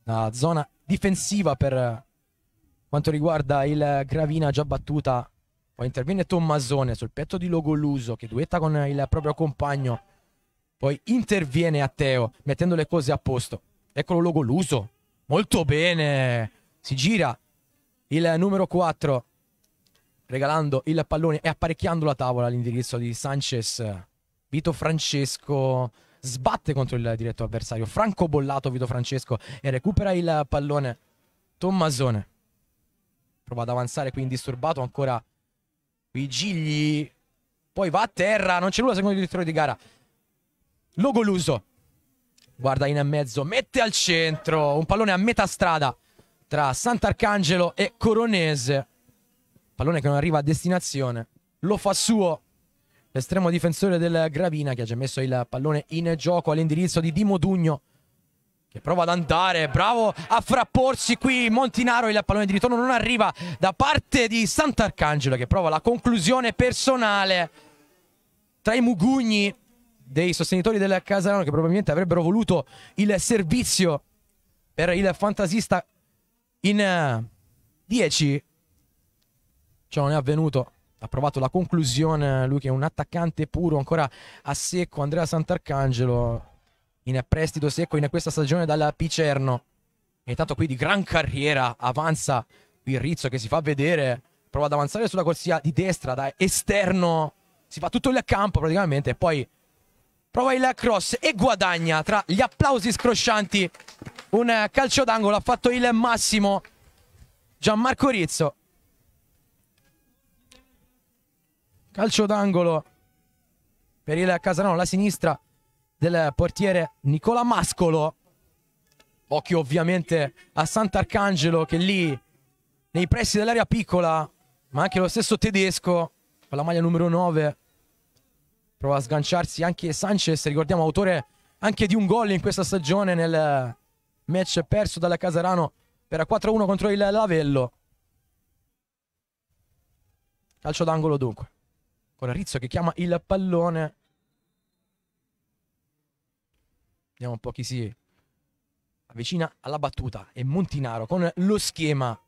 la zona difensiva per eh, quanto riguarda il Gravina già battuta. Poi interviene Tommasone sul petto di Logoluso che duetta con il proprio compagno. Poi interviene Atteo mettendo le cose a posto. Eccolo logo l'uso. Molto bene. Si gira il numero 4 regalando il pallone e apparecchiando la tavola all'indirizzo di Sanchez. Vito Francesco sbatte contro il diretto avversario. Franco bollato Vito Francesco e recupera il pallone. Tommasone prova ad avanzare qui indisturbato ancora i gigli. Poi va a terra, non c'è nulla secondo il direttore di gara. Logoluso guarda in mezzo, mette al centro, un pallone a metà strada tra Sant'Arcangelo e Coronese. Pallone che non arriva a destinazione, lo fa suo l'estremo difensore del Gravina che ha già messo il pallone in gioco all'indirizzo di Dimo Dugno che prova ad andare, bravo a frapporsi qui Montinaro, il pallone di ritorno non arriva da parte di Sant'Arcangelo che prova la conclusione personale tra i Mugugni dei sostenitori della Casarano che probabilmente avrebbero voluto il servizio per il fantasista in 10. Eh, Ciò non è avvenuto. Ha provato la conclusione. Lui che è un attaccante puro, ancora a secco. Andrea Sant'Arcangelo in prestito secco in questa stagione dal Picerno. E intanto qui di gran carriera avanza il Rizzo che si fa vedere. Prova ad avanzare sulla corsia di destra da esterno. Si fa tutto il campo praticamente e poi prova il cross e guadagna tra gli applausi scroscianti un calcio d'angolo ha fatto il massimo Gianmarco Rizzo calcio d'angolo per il Casano la sinistra del portiere Nicola Mascolo occhio ovviamente a Sant'Arcangelo che lì nei pressi dell'area piccola ma anche lo stesso tedesco con la maglia numero 9 prova a sganciarsi anche Sanchez, ricordiamo autore anche di un gol in questa stagione nel eh, match perso dalla Casarano per 4-1 contro il Lavello. Calcio d'angolo dunque, con Rizzo che chiama il pallone. Vediamo un po' chi si avvicina alla battuta. E Montinaro con lo schema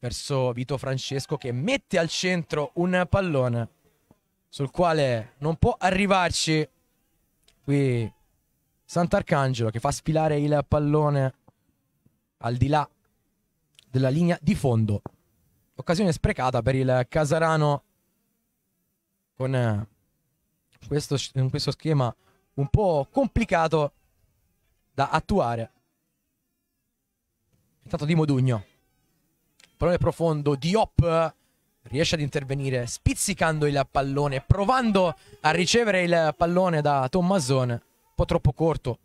verso Vito Francesco che mette al centro un pallone sul quale non può arrivarci qui Sant'Arcangelo che fa sfilare il pallone al di là della linea di fondo. Occasione sprecata per il Casarano con eh, questo, questo schema un po' complicato da attuare. Intanto di Modugno. Pallone profondo, Diop riesce ad intervenire spizzicando il pallone, provando a ricevere il pallone da Tommason, un po' troppo corto,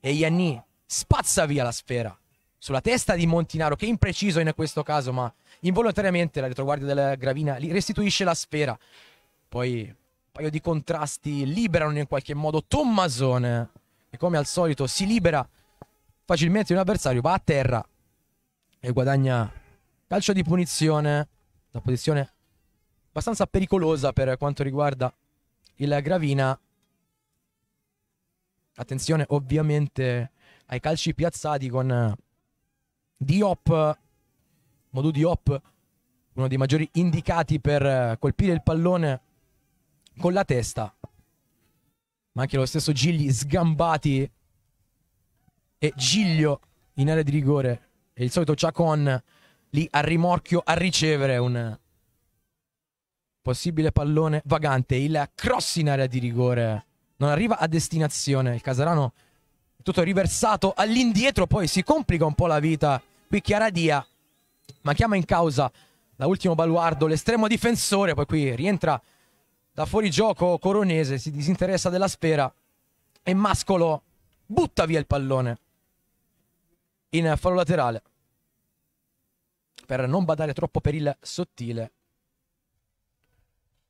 e Ianni spazza via la sfera sulla testa di Montinaro, che è impreciso in questo caso, ma involontariamente la retroguardia della Gravina gli restituisce la sfera. Poi un paio di contrasti liberano in qualche modo Tommason, che come al solito si libera facilmente di un avversario, va a terra e guadagna calcio di punizione una posizione abbastanza pericolosa per quanto riguarda il Gravina. Attenzione ovviamente ai calci piazzati con eh, Diop, Modu Diop, uno dei maggiori indicati per eh, colpire il pallone con la testa. Ma anche lo stesso Gigli sgambati e Giglio in area di rigore e il solito Ciacon lì a rimorchio a ricevere un possibile pallone vagante. Il cross in area di rigore non arriva a destinazione. Il Casarano è tutto riversato all'indietro, poi si complica un po' la vita. Qui Chiaradia, ma chiama in causa da ultimo baluardo l'estremo difensore, poi qui rientra da fuori gioco Coronese, si disinteressa della sfera e Mascolo butta via il pallone in fallo laterale per non badare troppo per il sottile.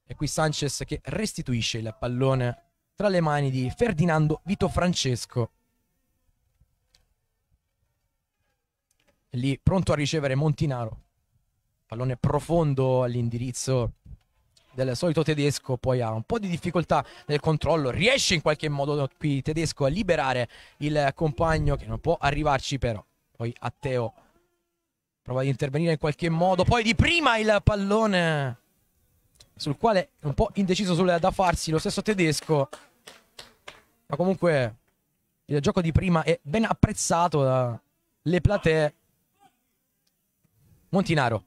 E qui Sanchez che restituisce il pallone tra le mani di Ferdinando Vito Francesco. Lì pronto a ricevere Montinaro. Pallone profondo all'indirizzo del solito tedesco, poi ha un po' di difficoltà nel controllo, riesce in qualche modo qui tedesco a liberare il compagno che non può arrivarci però. Poi Atteo prova ad intervenire in qualche modo. Poi di prima il pallone sul quale è un po' indeciso sul da farsi lo stesso tedesco. Ma comunque il gioco di prima è ben apprezzato dalle platee. Montinaro.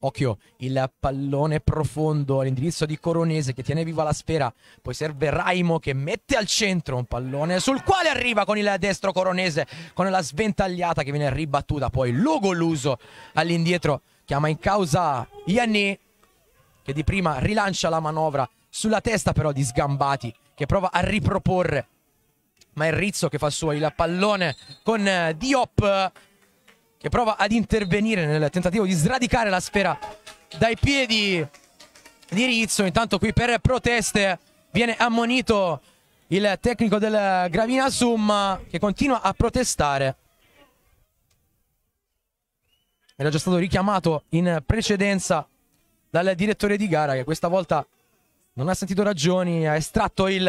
Occhio, il pallone profondo all'indirizzo di Coronese che tiene viva la sfera. Poi serve Raimo che mette al centro un pallone sul quale arriva con il destro Coronese con la sventagliata che viene ribattuta. Poi Lugoluso all'indietro chiama in causa Ianni che di prima rilancia la manovra sulla testa però di Sgambati che prova a riproporre. Ma è Rizzo che fa suo il pallone con Diop che prova ad intervenire nel tentativo di sradicare la sfera dai piedi di Rizzo. Intanto qui per proteste viene ammonito il tecnico del Gravina Summa che continua a protestare. Era già stato richiamato in precedenza dal direttore di gara che questa volta non ha sentito ragioni, ha estratto il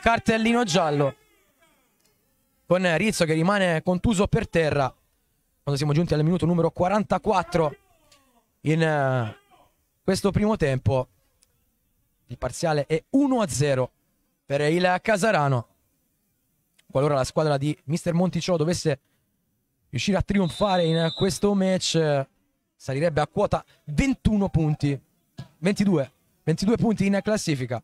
cartellino giallo con Rizzo che rimane contuso per terra quando siamo giunti al minuto numero 44 in eh, questo primo tempo. Il parziale è 1-0 per il Casarano. Qualora la squadra di Mister Monticello dovesse riuscire a trionfare in questo match, salirebbe a quota 21 punti. 22, 22 punti in classifica.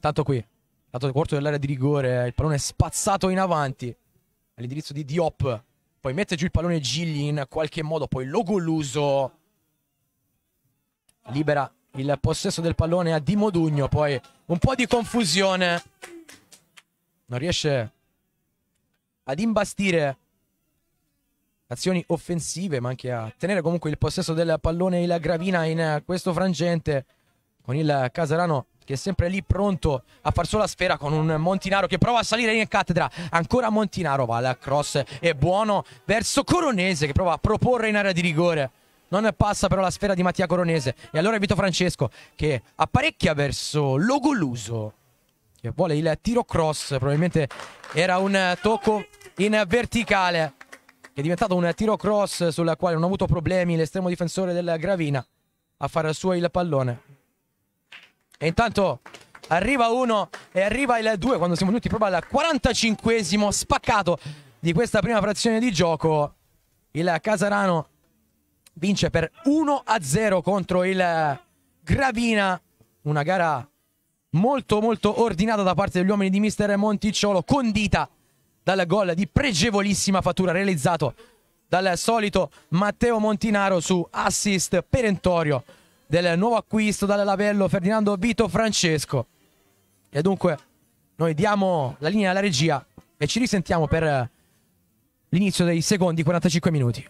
Tanto qui, il corto dell'area di rigore, il pallone è spazzato in avanti all'indirizzo di Diop, poi mette giù il pallone Gigli in qualche modo, poi Logoluso libera il possesso del pallone a Di Modugno, poi un po' di confusione, non riesce ad imbastire azioni offensive, ma anche a tenere comunque il possesso del pallone e la Gravina in questo frangente con il Casarano che è sempre lì pronto a far solo la sfera con un Montinaro che prova a salire in cattedra. Ancora Montinaro va vale cross e buono verso Coronese che prova a proporre in area di rigore. Non passa però la sfera di Mattia Coronese. E allora Vito Francesco che apparecchia verso Logoluso che vuole il tiro cross. Probabilmente era un tocco in verticale che è diventato un tiro cross sul quale non ha avuto problemi l'estremo difensore del Gravina a fare il suo il pallone. E intanto arriva uno e arriva il 2 quando siamo tutti proprio al 45 spaccato di questa prima frazione di gioco. Il Casarano vince per 1-0 contro il Gravina. Una gara molto molto ordinata da parte degli uomini di mister Monticciolo, condita dal gol di pregevolissima fattura realizzato dal solito Matteo Montinaro su assist perentorio del nuovo acquisto dalla Lavello Ferdinando Vito Francesco. E dunque noi diamo la linea alla regia e ci risentiamo per eh, l'inizio dei secondi 45 minuti.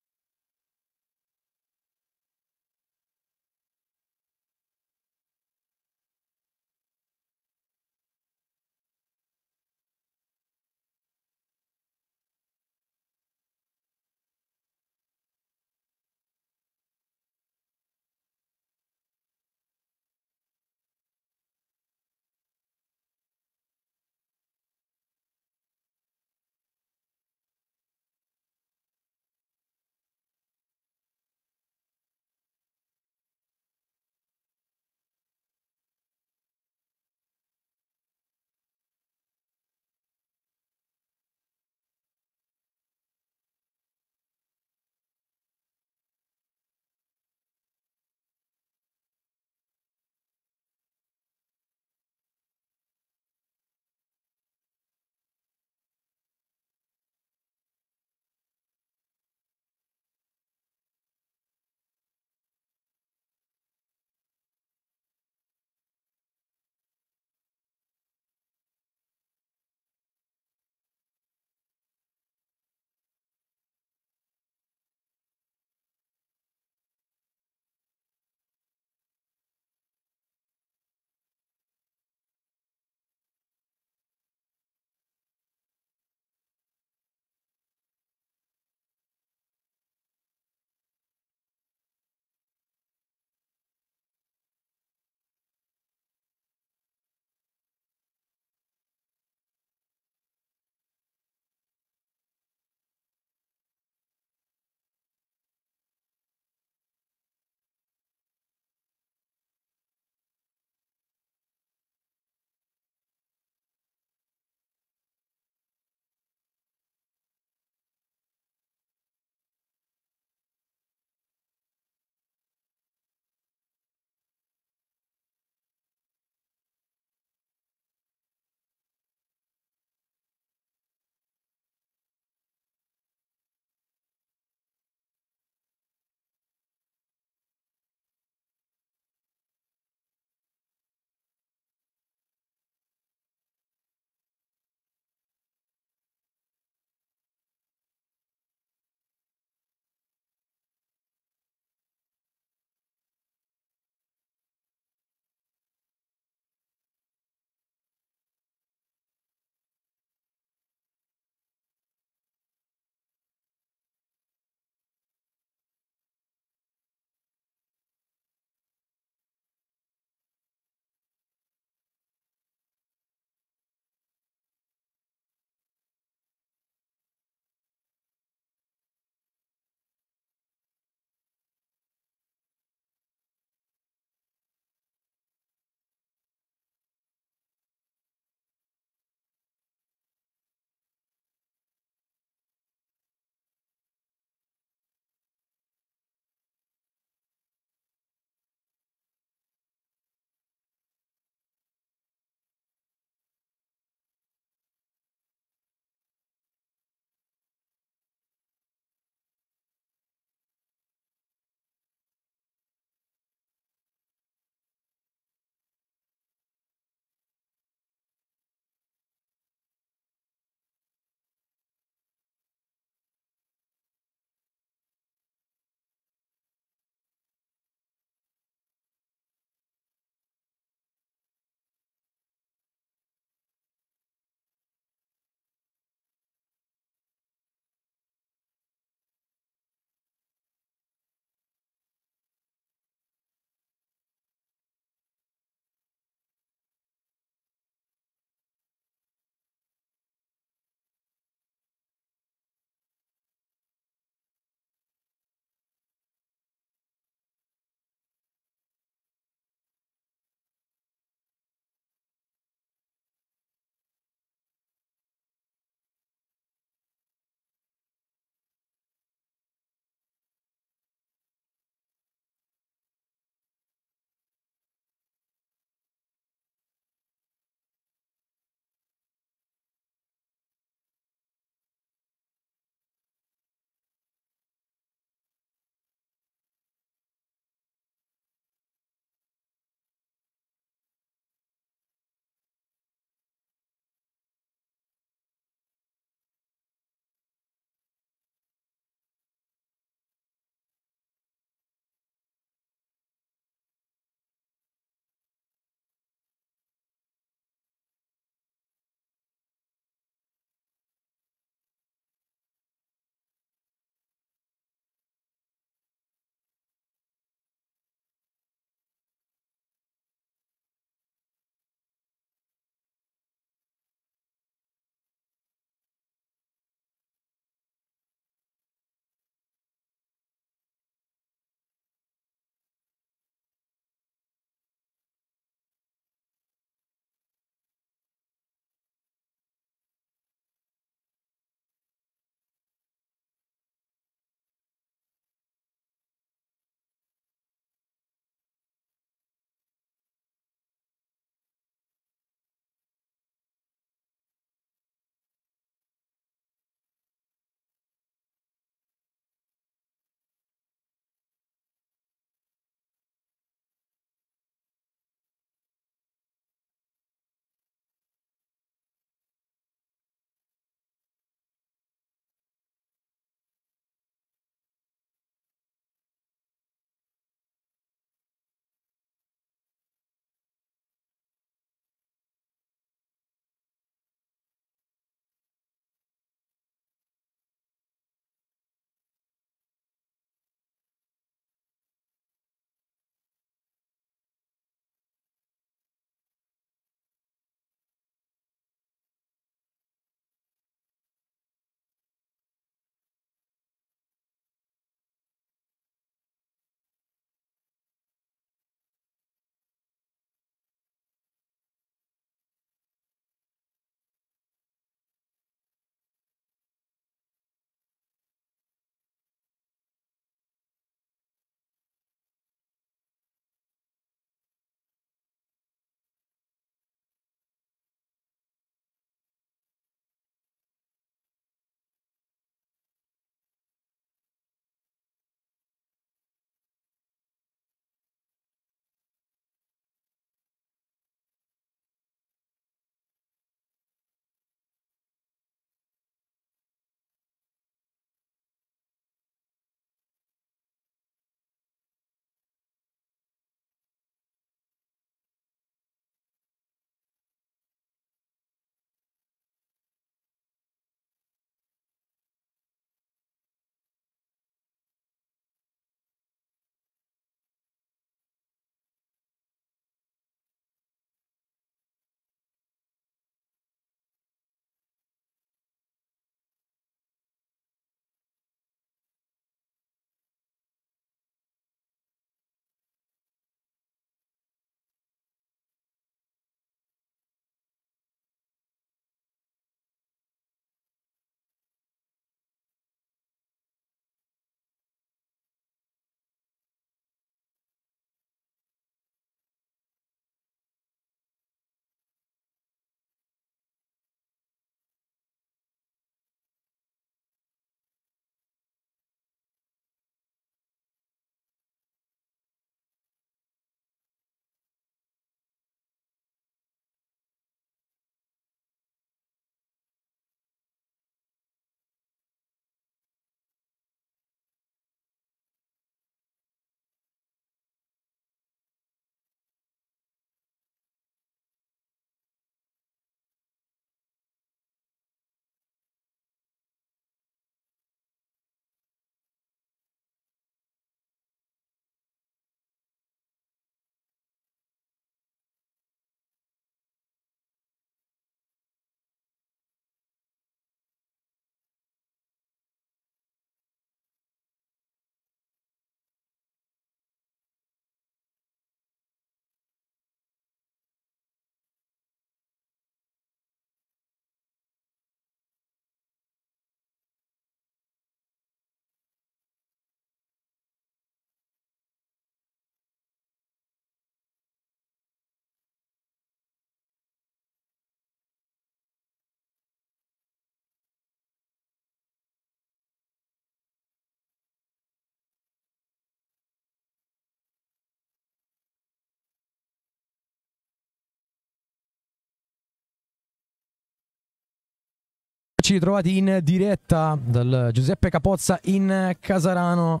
Eccoci trovati in diretta dal Giuseppe Capozza in Casarano.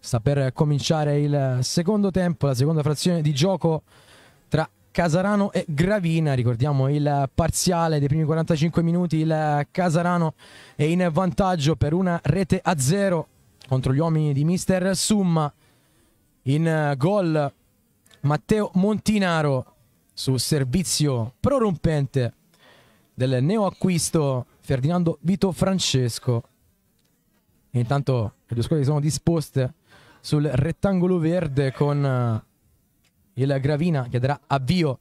Sta per cominciare il secondo tempo, la seconda frazione di gioco tra Casarano e Gravina. Ricordiamo il parziale dei primi 45 minuti. Il Casarano è in vantaggio per una rete a zero contro gli uomini di Mister Summa. In gol Matteo Montinaro su servizio prorompente del neoacquisto Ferdinando Vito Francesco. E intanto le due squadre sono disposte sul rettangolo verde con eh, il Gravina che darà avvio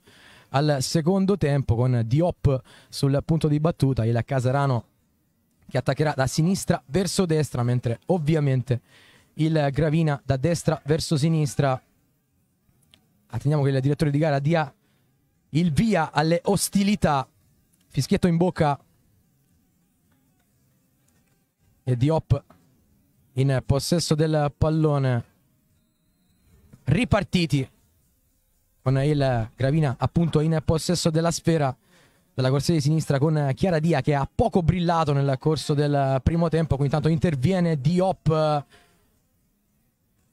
al secondo tempo con Diop sul punto di battuta, il Casarano che attaccherà da sinistra verso destra, mentre ovviamente il Gravina da destra verso sinistra. Attendiamo che il direttore di gara dia il via alle ostilità. Fischietto in bocca e Diop in possesso del pallone ripartiti con il Gravina appunto in possesso della sfera della corsia di sinistra con Chiara Dia che ha poco brillato nel corso del primo tempo quindi intanto interviene Diop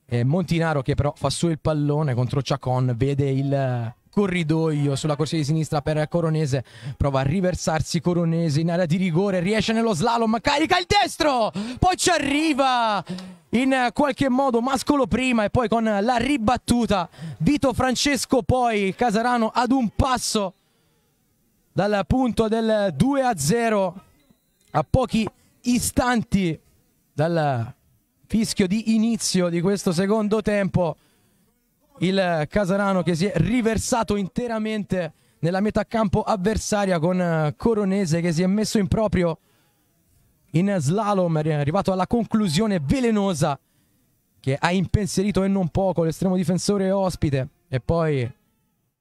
e Montinaro che però fa su il pallone contro Ciacon vede il corridoio sulla corsia di sinistra per Coronese, prova a riversarsi Coronese in area di rigore, riesce nello slalom, carica il destro, poi ci arriva in qualche modo Mascolo prima e poi con la ribattuta Vito Francesco poi Casarano ad un passo dal punto del 2 a 0 a pochi istanti dal fischio di inizio di questo secondo tempo il Casarano che si è riversato interamente nella metà campo avversaria con eh, Coronese che si è messo in proprio in slalom, è arrivato alla conclusione velenosa che ha impensierito e non poco l'estremo difensore ospite e poi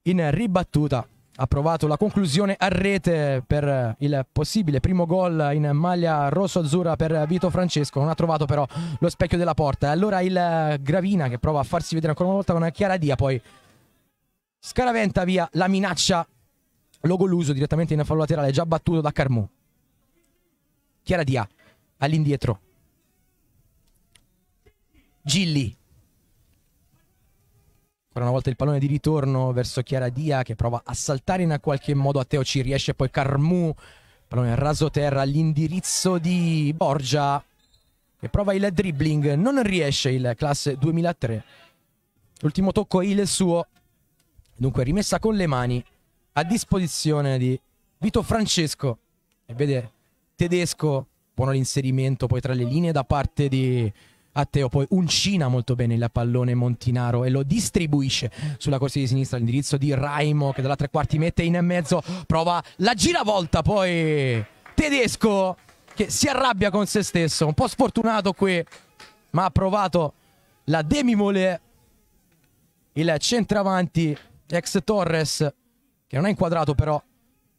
in ribattuta ha provato la conclusione a rete per il possibile primo gol in maglia rosso-azzurra per Vito Francesco, non ha trovato però lo specchio della porta. Allora il Gravina che prova a farsi vedere ancora una volta con una Chiara Dia, poi scaraventa via la minaccia Logoluso direttamente in fallo laterale, già battuto da Carmù. Chiara Dia all'indietro. Gilli Ancora una volta il pallone di ritorno verso Chiara Dia che prova a saltare in qualche modo. Atteo ci riesce, poi Carmu. Pallone raso terra all'indirizzo di Borgia che prova il dribbling. Non riesce il classe 2003. L'ultimo tocco è il suo. Dunque rimessa con le mani a disposizione di Vito Francesco. E vede tedesco. Buono l'inserimento poi tra le linee da parte di Atteo poi uncina molto bene il pallone Montinaro e lo distribuisce sulla corsia di sinistra all'indirizzo di Raimo che dalla tre quarti mette in mezzo, prova la giravolta poi tedesco che si arrabbia con se stesso, un po' sfortunato qui, ma ha provato la Demi Molé, il centravanti ex Torres che non ha inquadrato però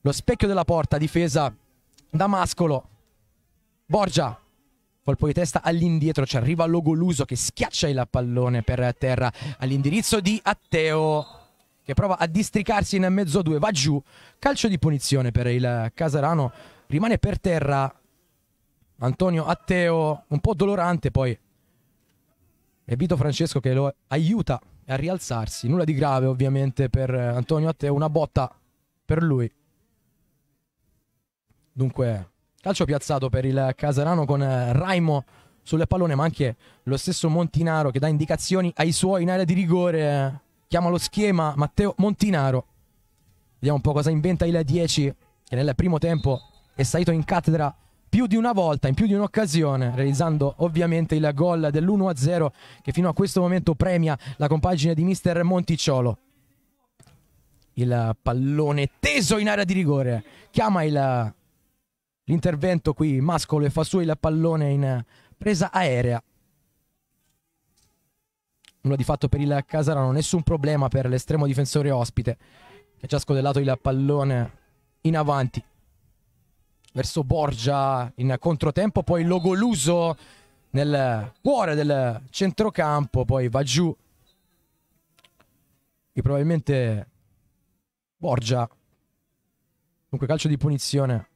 lo specchio della porta difesa da Mascolo. Borgia colpo di testa all'indietro, ci arriva Logoluso che schiaccia il pallone per terra all'indirizzo di Atteo che prova a districarsi in mezzo a due, va giù, calcio di punizione per il Casarano, rimane per terra Antonio Atteo, un po' dolorante poi, e Vito Francesco che lo aiuta a rialzarsi, nulla di grave ovviamente per Antonio Atteo, una botta per lui. Dunque Calcio piazzato per il Casarano con eh, Raimo sul pallone, ma anche lo stesso Montinaro che dà indicazioni ai suoi in area di rigore. Chiama lo schema Matteo Montinaro. Vediamo un po' cosa inventa il 10 che nel primo tempo è salito in cattedra più di una volta, in più di un'occasione, realizzando ovviamente il gol dell'1-0 che fino a questo momento premia la compagine di mister Monticciolo. Il pallone teso in area di rigore, chiama il l'intervento qui Mascolo e Fasui il pallone in presa aerea nulla di fatto per il Casarano nessun problema per l'estremo difensore ospite che ha già scodellato il pallone in avanti verso Borgia in controtempo poi Logoluso nel cuore del centrocampo poi va giù e probabilmente Borgia dunque calcio di punizione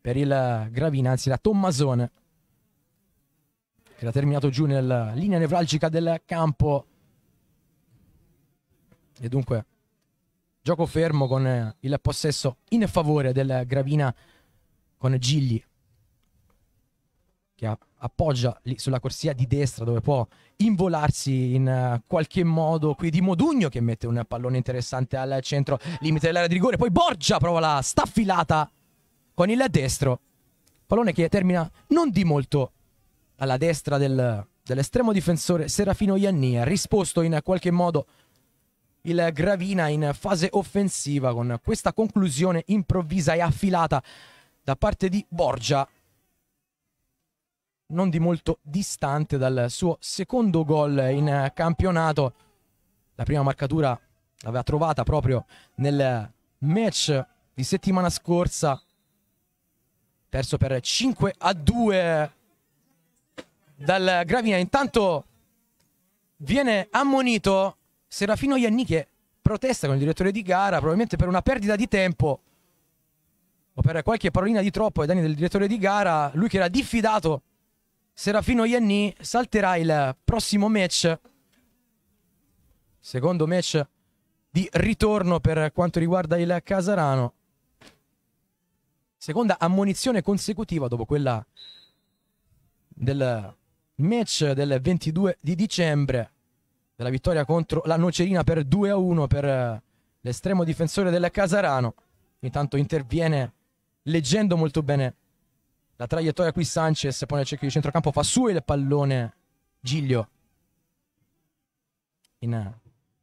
per il eh, Gravina, anzi la Tommasone, che l'ha terminato giù nella eh, linea nevralgica del campo. E dunque, gioco fermo con eh, il possesso in favore del Gravina con Gigli, che appoggia lì sulla corsia di destra dove può involarsi in qualche modo qui di Modugno che mette un pallone interessante al centro limite dell'area di rigore poi Borgia prova la staffilata con il destro. Pallone che termina non di molto alla destra del, dell'estremo difensore Serafino Ianni. Ha risposto in qualche modo il Gravina in fase offensiva con questa conclusione improvvisa e affilata da parte di Borgia. Non di molto distante dal suo secondo gol in campionato. La prima marcatura l'aveva trovata proprio nel match di settimana scorsa Terzo per 5 a 2 dal Gravina. Intanto viene ammonito Serafino Ianni che protesta con il direttore di gara, probabilmente per una perdita di tempo o per qualche parolina di troppo ai danni del direttore di gara. Lui che era diffidato, Serafino Ianni, salterà il prossimo match. Secondo match di ritorno per quanto riguarda il Casarano seconda ammonizione consecutiva dopo quella del match del 22 di dicembre della vittoria contro la Nocerina per 2 a 1 per eh, l'estremo difensore del Casarano. Intanto interviene leggendo molto bene la traiettoria qui Sanchez, pone nel cerchio di centrocampo fa su il pallone Giglio in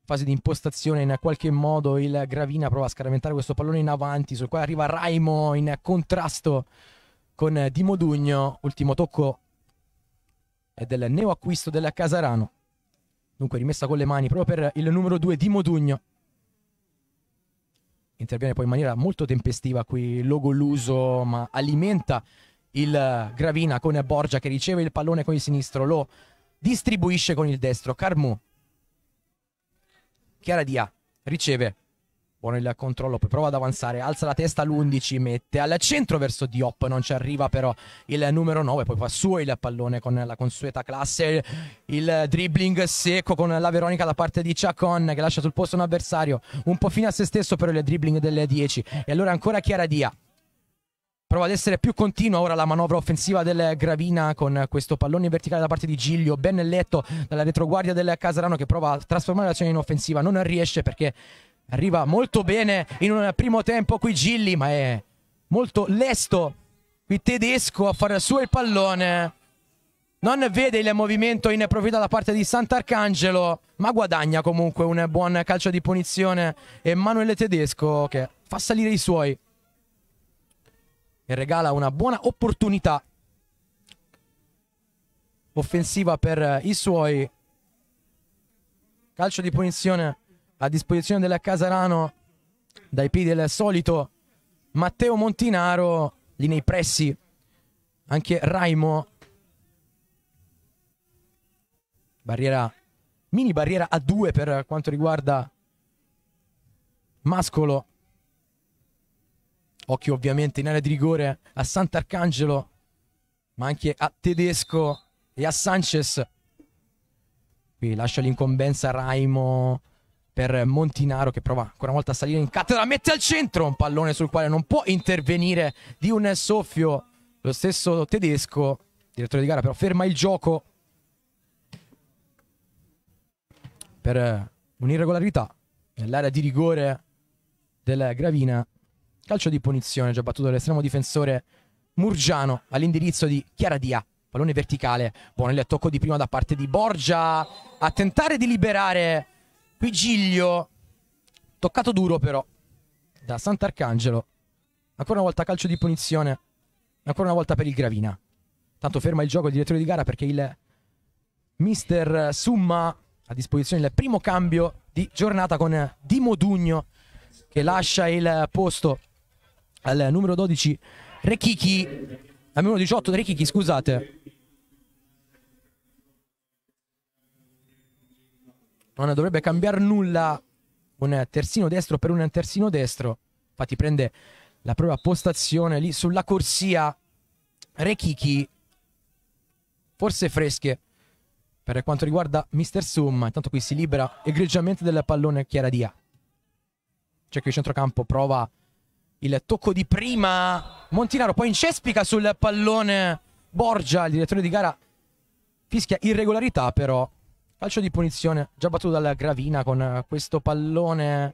fase di impostazione in qualche modo il Gravina prova a scaraventare questo pallone in avanti sul quale arriva Raimo in contrasto con Di Modugno ultimo tocco è del neo acquisto della Casarano dunque rimessa con le mani proprio per il numero 2 Di Modugno interviene poi in maniera molto tempestiva qui Logoluso ma alimenta il Gravina con Borgia che riceve il pallone con il sinistro lo distribuisce con il destro Carmu Chiara Dia riceve. Buono il controllo, poi prova ad avanzare, alza la testa all'11, mette al centro verso Diop, non ci arriva però il numero 9, poi fa suo il pallone con la consueta classe, il dribbling secco con la Veronica da parte di Chacon che lascia sul posto un avversario, un po' fino a se stesso però il dribbling delle 10 e allora ancora Chiara Dia Prova ad essere più continua ora la manovra offensiva del Gravina con questo pallone verticale da parte di Giglio, ben letto dalla retroguardia del Casarano che prova a trasformare l'azione in offensiva, non riesce perché arriva molto bene in un primo tempo qui Gilli, ma è molto lesto qui tedesco a fare su il pallone. Non vede il movimento in profondità da parte di Sant'Arcangelo, ma guadagna comunque un buon calcio di punizione. Emanuele Tedesco che fa salire i suoi e regala una buona opportunità offensiva per eh, i suoi. Calcio di punizione a disposizione della Casarano dai piedi del solito Matteo Montinaro lì nei pressi anche Raimo barriera mini barriera a due per quanto riguarda Mascolo Occhio ovviamente in area di rigore a Sant'Arcangelo, ma anche a Tedesco e a Sanchez. Qui lascia l'incombenza Raimo per Montinaro che prova ancora una volta a salire in cattedra, mette al centro un pallone sul quale non può intervenire di un soffio lo stesso tedesco, direttore di gara però ferma il gioco per un'irregolarità nell'area di rigore del Gravina Calcio di punizione già battuto dall'estremo difensore Murgiano all'indirizzo di Chiara Dia. Pallone verticale. buono il tocco di prima da parte di Borgia. A tentare di liberare Pigiglio. Toccato duro però da Sant'Arcangelo. Ancora una volta calcio di punizione. Ancora una volta per il Gravina. Tanto ferma il gioco il direttore di gara perché il mister Summa a disposizione il primo cambio di giornata con Di Modugno che lascia il posto al numero 12 Rekiki, al numero 18 Rekiki, scusate. Non dovrebbe cambiare nulla un terzino destro per un terzino destro. Infatti prende la propria postazione lì sulla corsia. Rekiki, forse fresche per quanto riguarda Mister Summa. Intanto qui si libera egregiamente del pallone Chiara Dia. C'è che il centrocampo prova il tocco di prima Montinaro poi incespica sul pallone Borgia, il direttore di gara fischia irregolarità però calcio di punizione già battuto dalla Gravina con questo pallone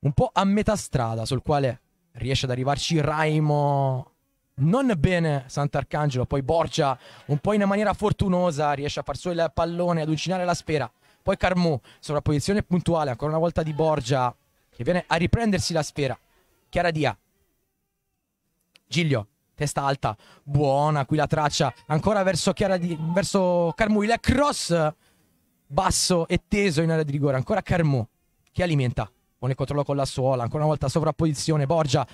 un po' a metà strada sul quale riesce ad arrivarci Raimo non bene Sant'Arcangelo poi Borgia un po' in maniera fortunosa riesce a far su il pallone ad uncinare la sfera poi Carmù sovrapposizione puntuale ancora una volta di Borgia che viene a riprendersi la sfera Chiara Dia. Giglio, testa alta, buona qui la traccia, ancora verso Chiara Dia, verso Carmuile, cross basso e teso in area di rigore, ancora Carmu che alimenta, con il controllo con la suola, ancora una volta sovrapposizione, Borgia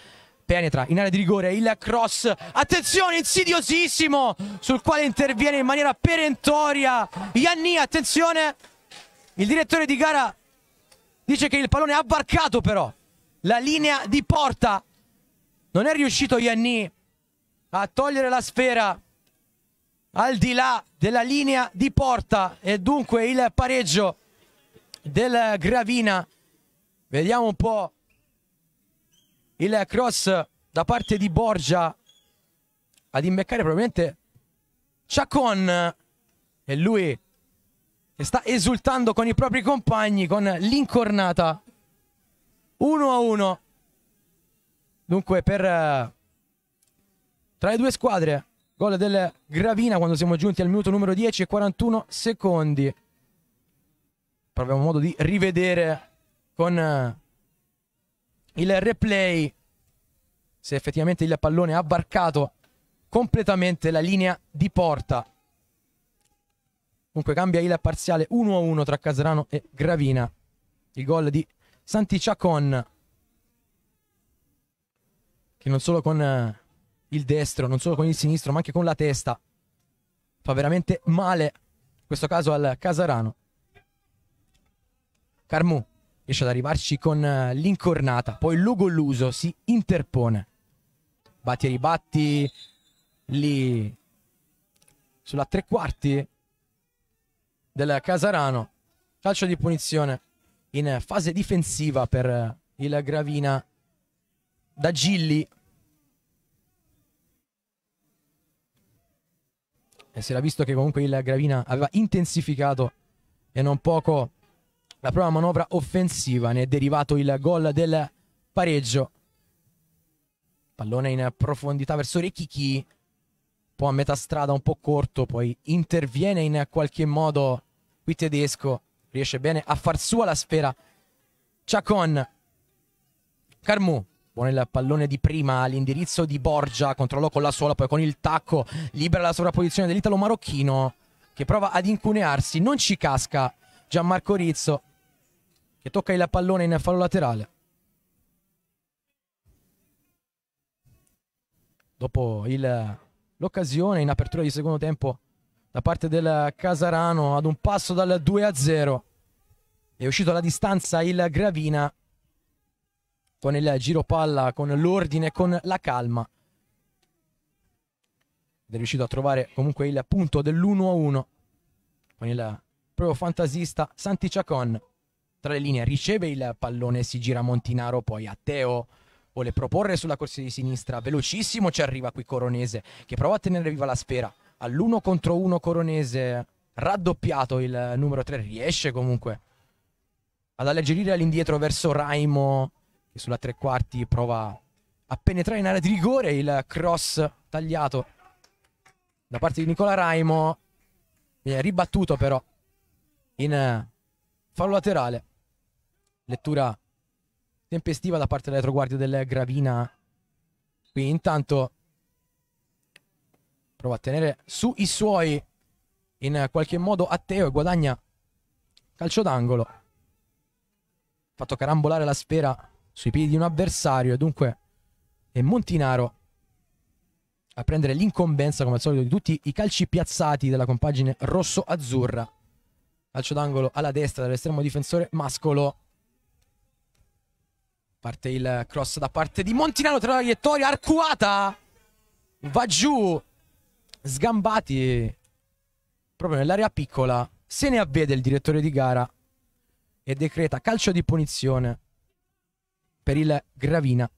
penetra in area di rigore il cross attenzione insidiosissimo sul quale interviene in maniera perentoria Ianni attenzione il direttore di gara dice che il pallone ha barcato però la linea di porta. Non è riuscito Ianni a togliere la sfera al di là della linea di porta e dunque il pareggio del Gravina. Vediamo un po' il cross da parte di Borgia ad imbeccare probabilmente Chacon e lui sta esultando con i propri compagni con l'incornata 1 a 1. Dunque, per eh, tra le due squadre, gol del Gravina quando siamo giunti al minuto numero 10 e 41 secondi. Proviamo abbiamo modo di rivedere con eh, il replay se effettivamente il pallone ha barcato completamente la linea di porta. Comunque cambia il parziale 1-1 tra Casarano e Gravina. Il gol di Santiccia con... Che non solo con eh, il destro, non solo con il sinistro, ma anche con la testa. Fa veramente male, in questo caso al Casarano. Carmu riesce ad arrivarci con eh, l'incornata, poi Lugolluso si interpone. Batti e ribatti lì sulla tre quarti del Casarano. Calcio di punizione in fase difensiva per eh, il Gravina da Gilli e si era visto che comunque il Gravina aveva intensificato e non poco la prova manovra offensiva ne è derivato il gol del pareggio pallone in profondità verso Rechichi un po' a metà strada un po' corto poi interviene in qualche modo qui tedesco riesce bene a far sua la sfera. Chacon, Carmu, pone il pallone di prima all'indirizzo di Borgia, Controllo con la suola, poi con il tacco libera la sovrapposizione dell'italo-marocchino che prova ad incunearsi, non ci casca Gianmarco Rizzo che tocca il pallone in fallo laterale. Dopo l'occasione in apertura di secondo tempo da parte del Casarano ad un passo dal 2 a 0 è uscito alla distanza il Gravina con il giro palla, con l'ordine, con la calma ed è riuscito a trovare comunque il punto dell'1 a 1 con il proprio fantasista Santi Ciacon tra le linee riceve il pallone si gira Montinaro poi a Teo vuole proporre sulla corsia di sinistra velocissimo ci arriva qui Coronese che prova a tenere viva la sfera all'uno contro uno Coronese, raddoppiato il numero 3, riesce comunque ad alleggerire all'indietro verso Raimo, che sulla tre quarti prova a penetrare in area di rigore, il cross tagliato da parte di Nicola Raimo, viene ribattuto però in fallo laterale, lettura tempestiva da parte dell'etroguardia del Gravina, qui intanto prova a tenere su i suoi in qualche modo Atteo e guadagna calcio d'angolo. Fatto carambolare la sfera sui piedi di un avversario e dunque è Montinaro a prendere l'incombenza come al solito di tutti i calci piazzati della compagine rosso-azzurra. Calcio d'angolo alla destra dell'estremo difensore Mascolo. Parte il cross da parte di Montinaro, traiettoria arcuata. Va giù sgambati proprio nell'area piccola. Se ne avvede il direttore di gara e decreta calcio di punizione per il Gravina.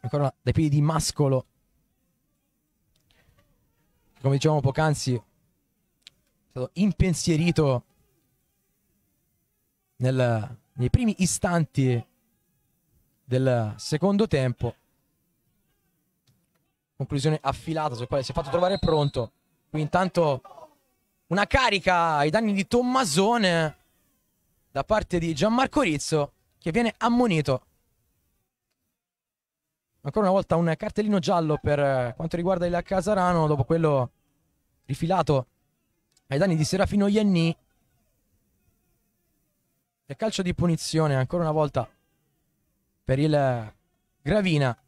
Ancora dai piedi di Mascolo. Come dicevamo poc'anzi, è stato impensierito nel, nei primi istanti del secondo tempo conclusione affilata sul quale si è fatto trovare pronto. Qui intanto una carica ai danni di Tommasone da parte di Gianmarco Rizzo che viene ammonito. Ancora una volta un cartellino giallo per eh, quanto riguarda il Casarano dopo quello rifilato ai danni di Serafino Ianni. E calcio di punizione ancora una volta per il Gravina.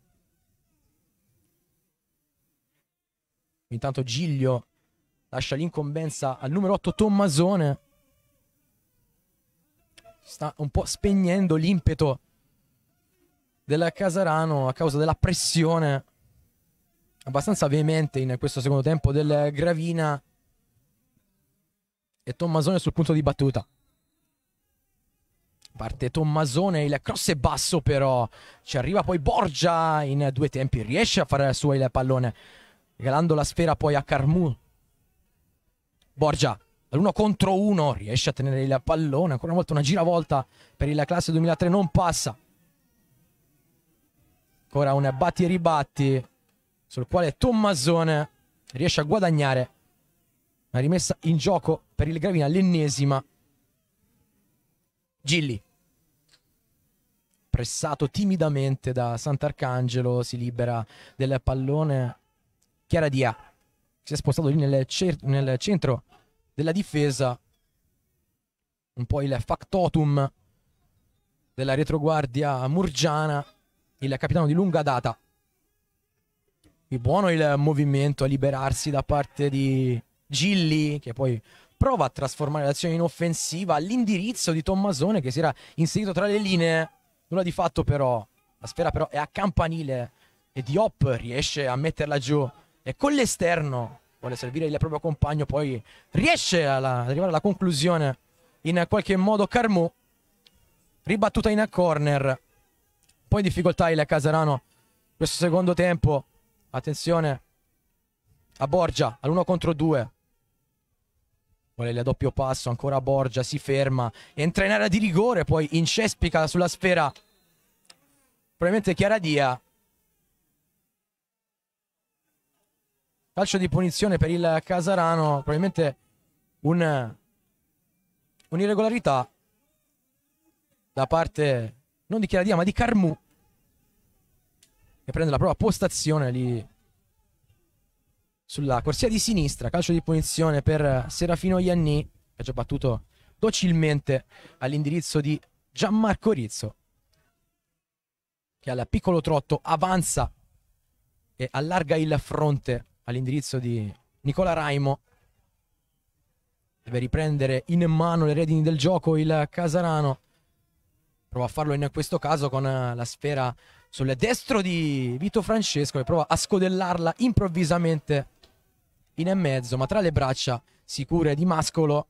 Intanto Giglio lascia l'incombenza al numero 8 Tommasone. Sta un po' spegnendo l'impeto del Casarano a causa della pressione abbastanza veemente in questo secondo tempo del Gravina e Tommasone sul punto di battuta. Parte Tommasone, il cross è basso però, ci arriva poi Borgia in due tempi, riesce a fare la sua il pallone regalando la sfera poi a Carmu. Borgia all'1 contro 1 riesce a tenere il pallone, ancora una volta una giravolta per il classe 2003 non passa. Ancora un batti e ribatti sul quale Tommasone riesce a guadagnare una rimessa in gioco per il Gravina, l'ennesima. Gilli pressato timidamente da Sant'Arcangelo si libera del pallone Chiara Dia si è spostato lì nel, nel centro della difesa un po' il factotum della retroguardia murgiana, il capitano di lunga data. Qui buono il movimento a liberarsi da parte di Gilli, che poi prova a trasformare l'azione in offensiva all'indirizzo di Tommasone, che si era inserito tra le linee. Nulla di fatto però, la sfera però è a campanile e Diop riesce a metterla giù e con l'esterno vuole servire il proprio compagno, poi riesce alla, ad arrivare alla conclusione in qualche modo Carmù, ribattuta in a corner, poi difficoltà il Casarano questo secondo tempo, attenzione a Borgia all'uno contro due Vuole il doppio passo, ancora Borgia, si ferma, entra in area di rigore, poi incespica sulla sfera probabilmente Chiaradia Calcio di punizione per il Casarano, probabilmente un, un'irregolarità da parte non di Chiaradia ma di Carmù che prende la propria postazione lì sulla corsia di sinistra, calcio di punizione per Serafino Ianni che ha già battuto docilmente all'indirizzo di Gianmarco Rizzo che al piccolo trotto avanza e allarga il fronte all'indirizzo di Nicola Raimo. Deve riprendere in mano le redini del gioco il Casarano. Prova a farlo in questo caso con la sfera sul destro di Vito Francesco e prova a scodellarla improvvisamente in mezzo, ma tra le braccia sicure di Mascolo.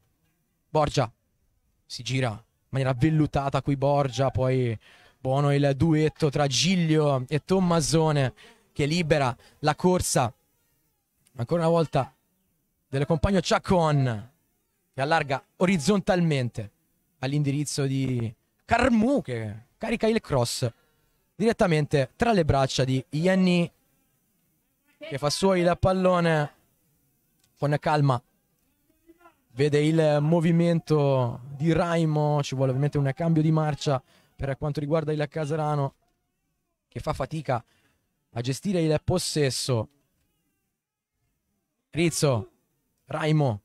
Borgia si gira in maniera vellutata qui Borgia, poi buono il duetto tra Giglio e Tommasone che libera la corsa Ancora una volta del compagno Chacon che allarga orizzontalmente all'indirizzo di Carmu che carica il cross direttamente tra le braccia di Ianni che fa suoi il pallone con calma vede il movimento di Raimo ci vuole ovviamente un cambio di marcia per quanto riguarda il Casarano che fa fatica a gestire il possesso Rizzo, Raimo,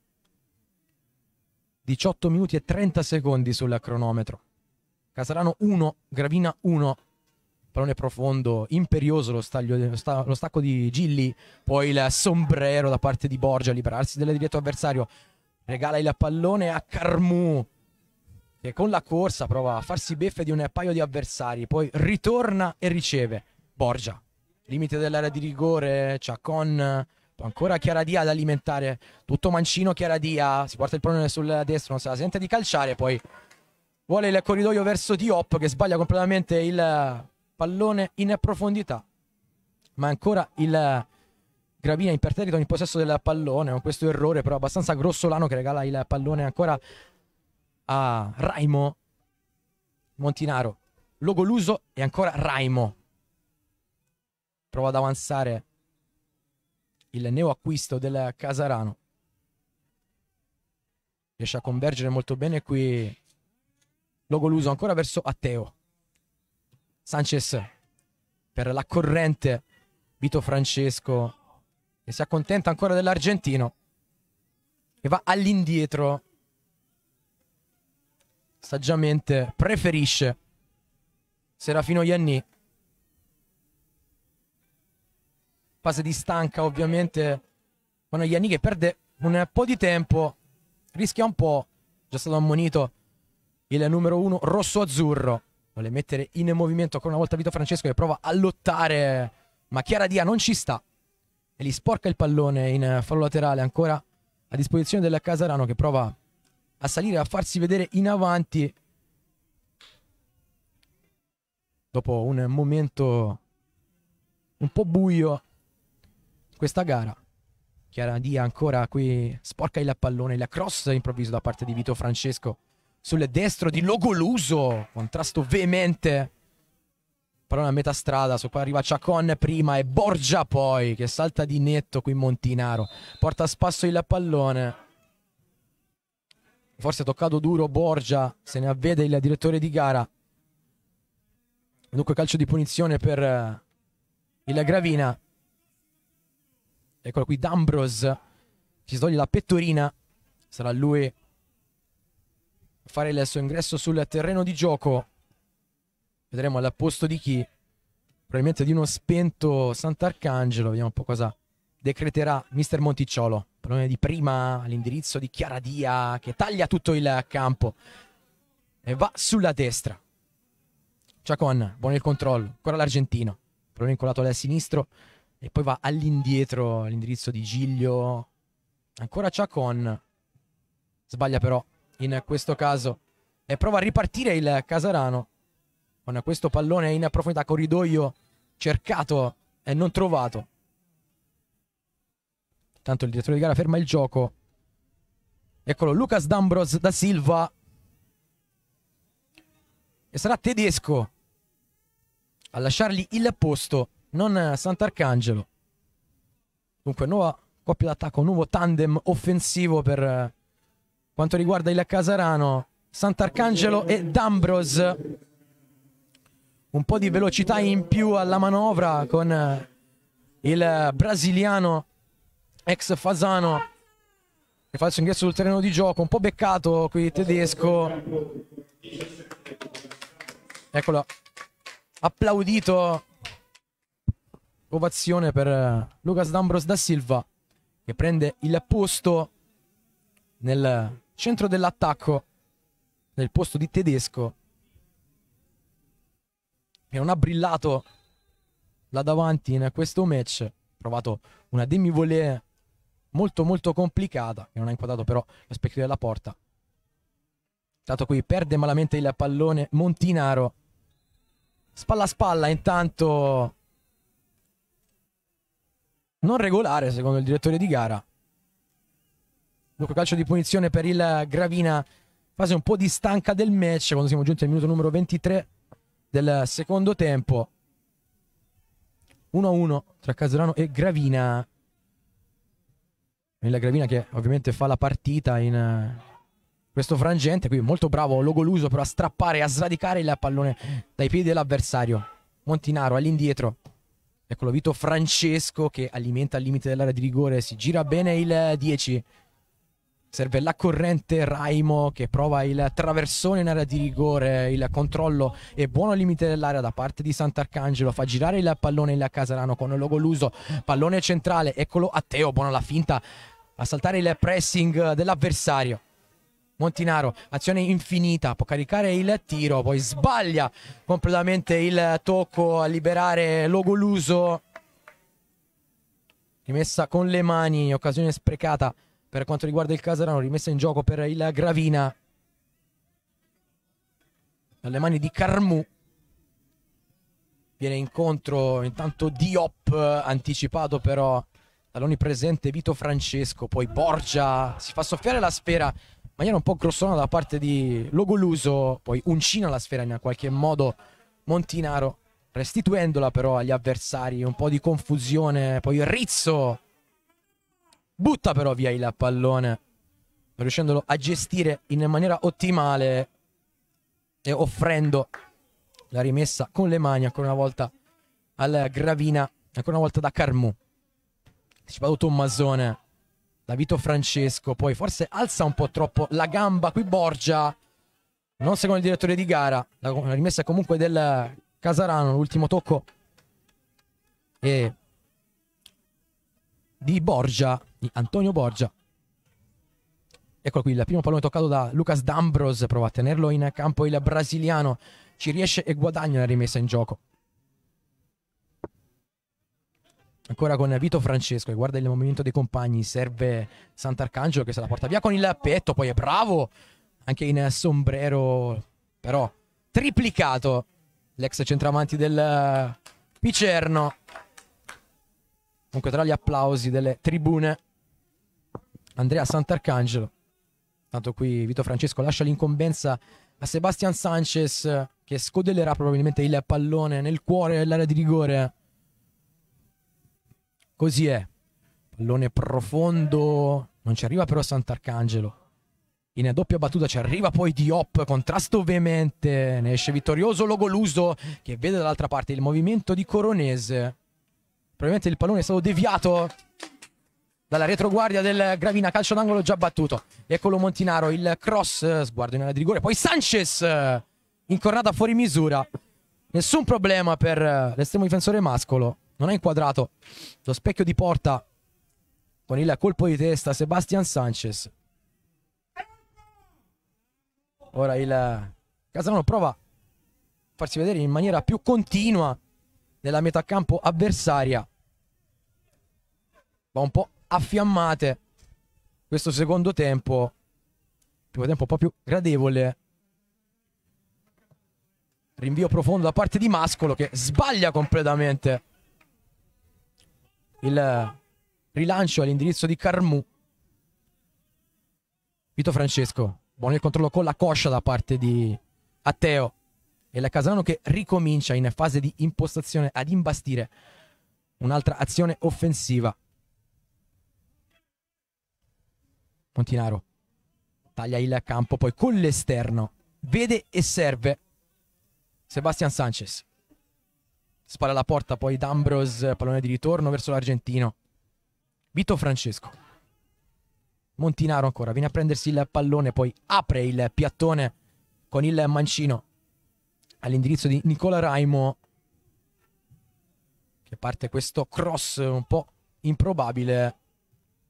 18 minuti e 30 secondi sul cronometro. Casarano 1, Gravina 1, pallone profondo, imperioso lo, staglio, lo, sta, lo, stacco di Gilli, poi il sombrero da parte di Borgia, a liberarsi del diretto avversario, regala il pallone a Carmu, che con la corsa prova a farsi beffe di un paio di avversari, poi ritorna e riceve Borgia. Limite dell'area di rigore, Ciacon ancora Chiara Dia ad alimentare tutto Mancino Chiara Dia si porta il pallone sul destro non se la sente di calciare poi vuole il corridoio verso Diop che sbaglia completamente il pallone in profondità ma ancora il Gravina imperterrito in possesso del pallone con questo errore però abbastanza grossolano che regala il pallone ancora a Raimo Montinaro Logoluso e ancora Raimo prova ad avanzare il neoacquisto del Casarano. Riesce a convergere molto bene qui Logo l'uso ancora verso Atteo. Sanchez per la corrente Vito Francesco che si accontenta ancora dell'argentino e va all'indietro saggiamente preferisce Serafino Ianni fase di stanca ovviamente, quando Yannick perde un po' di tempo, rischia un po', già stato ammonito il numero uno rosso-azzurro, vuole mettere in movimento ancora una volta Vito Francesco che prova a lottare, ma Chiara Dia non ci sta e gli sporca il pallone in fallo laterale ancora a disposizione della Casarano che prova a salire a farsi vedere in avanti dopo un momento un po' buio questa gara. Chiara D ancora qui sporca il pallone, la cross improvviso da parte di Vito Francesco sul destro di Logoluso, contrasto veemente. Però a metà strada, su qua arriva Chacon prima e Borgia poi che salta di netto qui Montinaro, porta a spasso il pallone. Forse ha toccato duro Borgia, se ne avvede il direttore di gara. Dunque calcio di punizione per eh, il Gravina. Eccolo qui, D'Ambrose. Si toglie la pettorina. Sarà lui a fare il suo ingresso sul terreno di gioco. Vedremo al posto di chi. Probabilmente di uno spento Sant'Arcangelo. Vediamo un po' cosa decreterà mister Monticciolo. Pallone di prima all'indirizzo di Chiaradia che taglia tutto il campo. E va sulla destra. Ciacon, buono il controllo. Ancora l'argentino. Pallone incolato al sinistro e poi va all'indietro l'indirizzo di Giglio. Ancora Chacon. Sbaglia però in questo caso e prova a ripartire il Casarano con questo pallone in profondità, corridoio cercato e non trovato. Tanto il direttore di gara ferma il gioco. Eccolo, Lucas D'Ambros da Silva. E sarà tedesco a lasciargli il posto non Sant'Arcangelo. Dunque, nuova coppia d'attacco, nuovo tandem offensivo per eh, quanto riguarda il Casarano. Sant'Arcangelo e D'Ambros. Un po' di velocità in più alla manovra con eh, il brasiliano ex Fasano che fa il suo ingresso sul terreno di gioco. Un po' beccato qui tedesco. Eccolo. Applaudito Ovazione per eh, Lucas D'Ambros da Silva che prende il posto nel centro dell'attacco, nel posto di tedesco che non ha brillato là davanti in questo match. Ha provato una demi-volée molto molto complicata che non ha inquadrato però lo specchio della porta. Intanto qui perde malamente il pallone Montinaro. Spalla a spalla intanto non regolare secondo il direttore di gara. Dunque calcio di punizione per il Gravina, fase un po' di stanca del match quando siamo giunti al minuto numero 23 del secondo tempo. 1-1 tra Caserano e Gravina. Il Gravina che ovviamente fa la partita in eh, questo frangente, qui molto bravo Logoluso però a strappare, a sradicare il pallone dai piedi dell'avversario. Montinaro all'indietro, Eccolo Vito Francesco che alimenta il limite dell'area di rigore, si gira bene il 10. Serve la corrente Raimo che prova il traversone in area di rigore, il controllo è buono al limite dell'area da parte di Sant'Arcangelo, fa girare il pallone il Casarano con logo l'uso, pallone centrale, eccolo a Teo, buona la finta a saltare il pressing dell'avversario. Montinaro, azione infinita, può caricare il tiro, poi sbaglia completamente il tocco a liberare Logoluso. Rimessa con le mani, occasione sprecata per quanto riguarda il Casarano, rimessa in gioco per il Gravina. Dalle mani di Carmù viene incontro intanto Diop, anticipato però dall'onnipresente Vito Francesco, poi Borgia si fa soffiare la sfera maniera un po' grossona da parte di Logoluso, poi uncina la sfera in qualche modo Montinaro, restituendola però agli avversari, un po' di confusione, poi Rizzo butta però via il pallone, riuscendolo a gestire in maniera ottimale e offrendo la rimessa con le mani ancora una volta al Gravina, ancora una volta da Carmù. Anticipato Tommasone Davito Francesco poi forse alza un po' troppo la gamba qui Borgia, non secondo il direttore di gara, la rimessa comunque del Casarano, l'ultimo tocco e di Borgia, di Antonio Borgia. Eccolo qui, il primo pallone toccato da Lucas D'Ambros, prova a tenerlo in campo il brasiliano, ci riesce e guadagna la rimessa in gioco. ancora con Vito Francesco che guarda il movimento dei compagni, serve Sant'Arcangelo che se la porta via con il petto, poi è bravo anche in sombrero, però triplicato l'ex centravanti del eh, Picerno. Comunque tra gli applausi delle tribune Andrea Sant'Arcangelo. Tanto qui Vito Francesco lascia l'incombenza a Sebastian Sanchez che scodellerà probabilmente il pallone nel cuore dell'area di rigore Così è. Pallone profondo. Non ci arriva però Sant'Arcangelo. In doppia battuta ci arriva poi Diop, contrasto veemente, ne esce vittorioso Logoluso che vede dall'altra parte il movimento di Coronese. Probabilmente il pallone è stato deviato dalla retroguardia del Gravina, calcio d'angolo già battuto. Eccolo Montinaro, il cross, sguardo in area di rigore, poi Sanchez, incornata fuori misura. Nessun problema per l'estremo difensore Mascolo non ha inquadrato lo specchio di porta con il colpo di testa Sebastian Sanchez. Ora il eh, Casano prova a farsi vedere in maniera più continua nella metà campo avversaria. Va un po' a fiammate questo secondo tempo. Primo tempo un po' più gradevole. Rinvio profondo da parte di Mascolo che sbaglia completamente il rilancio all'indirizzo di Carmu. Vito Francesco, buono il controllo con la coscia da parte di Atteo. E la Casano che ricomincia in fase di impostazione ad imbastire un'altra azione offensiva. Montinaro taglia il campo poi con l'esterno. Vede e serve Sebastian Sanchez spalla alla porta, poi D'Ambros, pallone di ritorno verso l'argentino. Vito Francesco. Montinaro ancora, viene a prendersi il pallone, poi apre il piattone con il mancino all'indirizzo di Nicola Raimo. Che parte questo cross un po' improbabile.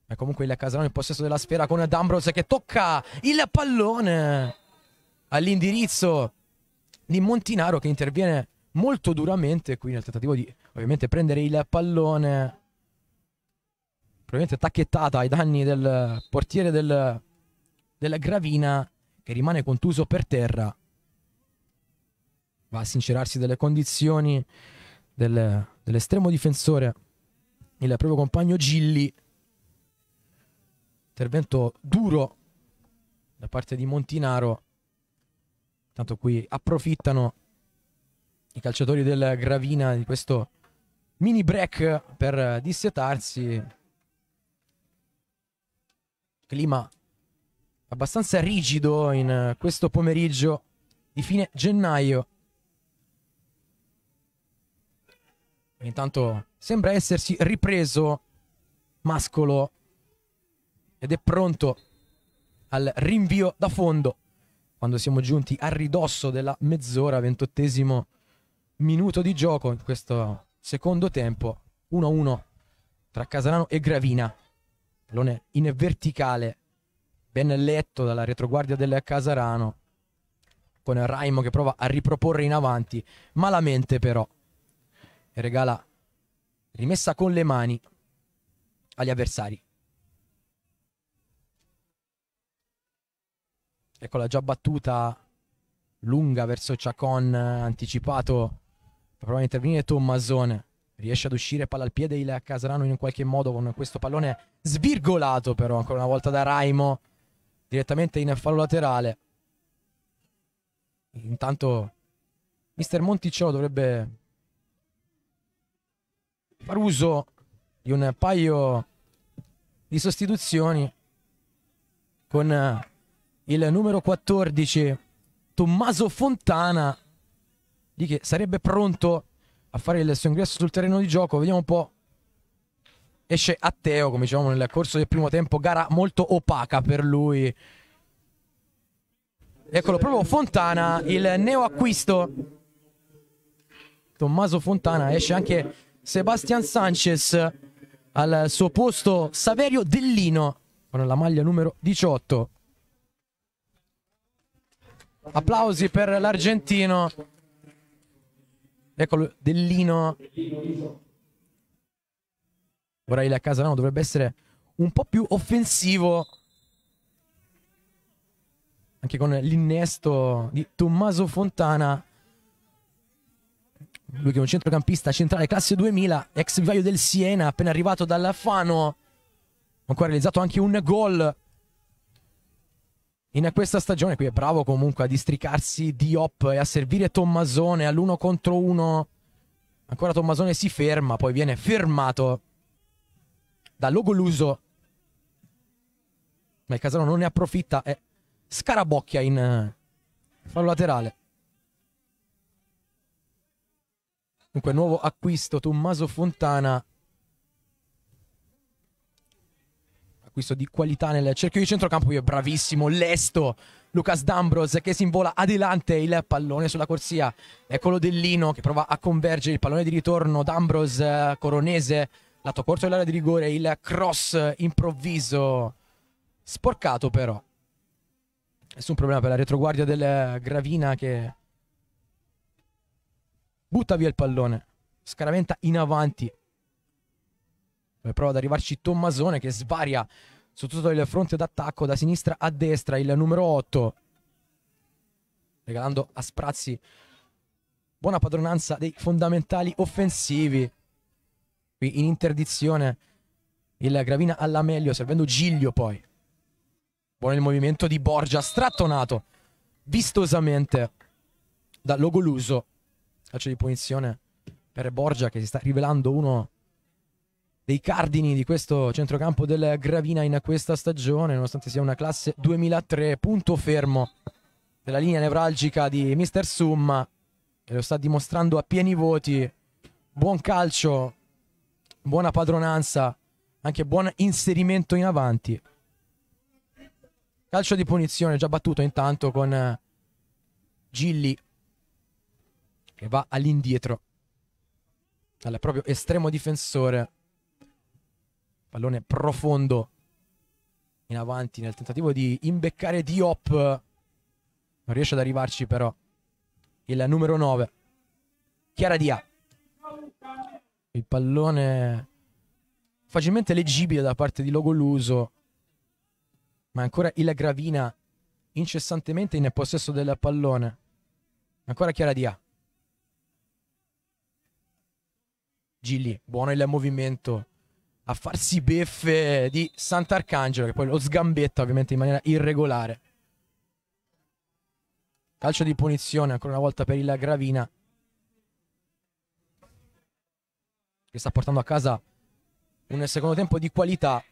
Ma comunque il Casalano in possesso della sfera con D'Ambros che tocca il pallone all'indirizzo di Montinaro che interviene molto duramente qui nel tentativo di ovviamente prendere il pallone probabilmente tacchettata ai danni del portiere del, della Gravina che rimane contuso per terra va a sincerarsi delle condizioni del, dell'estremo difensore il proprio compagno Gilli intervento duro da parte di Montinaro tanto qui approfittano i calciatori del Gravina di questo mini break per dissetarsi. Clima abbastanza rigido in questo pomeriggio di fine gennaio. Intanto sembra essersi ripreso Mascolo ed è pronto al rinvio da fondo quando siamo giunti a ridosso della mezz'ora, ventottesimo minuto di gioco in questo secondo tempo 1-1 tra Casalano e Gravina pallone in verticale ben letto dalla retroguardia del Casarano con Raimo che prova a riproporre in avanti malamente però e regala rimessa con le mani agli avversari eccola già battuta lunga verso Chacon anticipato prova a intervenire Tommasone riesce ad uscire palla al piede il Casarano in qualche modo con questo pallone svirgolato però ancora una volta da Raimo direttamente in fallo laterale intanto mister Monticciolo dovrebbe far uso di un paio di sostituzioni con il numero 14 Tommaso Fontana di che sarebbe pronto a fare il suo ingresso sul terreno di gioco. Vediamo un po'. Esce Atteo, come dicevamo nel corso del primo tempo, gara molto opaca per lui. Eccolo proprio Fontana, il neo acquisto. Tommaso Fontana, esce anche Sebastian Sanchez al suo posto Saverio Dellino con la maglia numero 18. Applausi per l'argentino Eccolo, Dellino. Vorrei la casa, no, dovrebbe essere un po' più offensivo. Anche con l'innesto di Tommaso Fontana. Lui che è un centrocampista centrale classe 2000, ex vivaio del Siena, appena arrivato dalla Fano. Ancora realizzato anche un gol in questa stagione qui è bravo comunque a districarsi di Hop e a servire Tommasone all'uno contro uno. Ancora Tommasone si ferma, poi viene fermato da Logoluso. Ma il Casano non ne approfitta e scarabocchia in eh, fallo laterale. Dunque nuovo acquisto Tommaso Fontana acquisto di qualità nel cerchio di centrocampo, Io è bravissimo, lesto Lucas D'Ambros che si invola adelante il pallone sulla corsia, eccolo Dellino che prova a convergere il pallone di ritorno, D'Ambros eh, Coronese, lato corto dell'area di rigore, il cross improvviso, sporcato però. Nessun problema per la retroguardia del eh, Gravina che butta via il pallone, scaraventa in avanti, eh, prova ad arrivarci Tommasone che svaria su tutto il fronte d'attacco da sinistra a destra il numero 8 regalando a Sprazzi buona padronanza dei fondamentali offensivi qui in interdizione il Gravina alla meglio servendo Giglio poi buono il movimento di Borgia strattonato vistosamente da Logoluso calcio di punizione per Borgia che si sta rivelando uno dei cardini di questo centrocampo del Gravina in questa stagione, nonostante sia una classe 2003, punto fermo della linea nevralgica di Mister Summa, che lo sta dimostrando a pieni voti, buon calcio, buona padronanza, anche buon inserimento in avanti. Calcio di punizione già battuto intanto con eh, Gilli che va all'indietro al proprio estremo difensore pallone profondo in avanti nel tentativo di imbeccare Diop. Non riesce ad arrivarci però il numero 9. Chiara Dia. Il pallone facilmente leggibile da parte di Logoluso. Ma ancora il Gravina incessantemente in possesso del pallone. Ancora Chiara Dia. Gilli, buono il movimento a farsi beffe di Sant'Arcangelo, che poi lo sgambetta ovviamente in maniera irregolare. Calcio di punizione ancora una volta per il Gravina, che sta portando a casa un secondo tempo di qualità.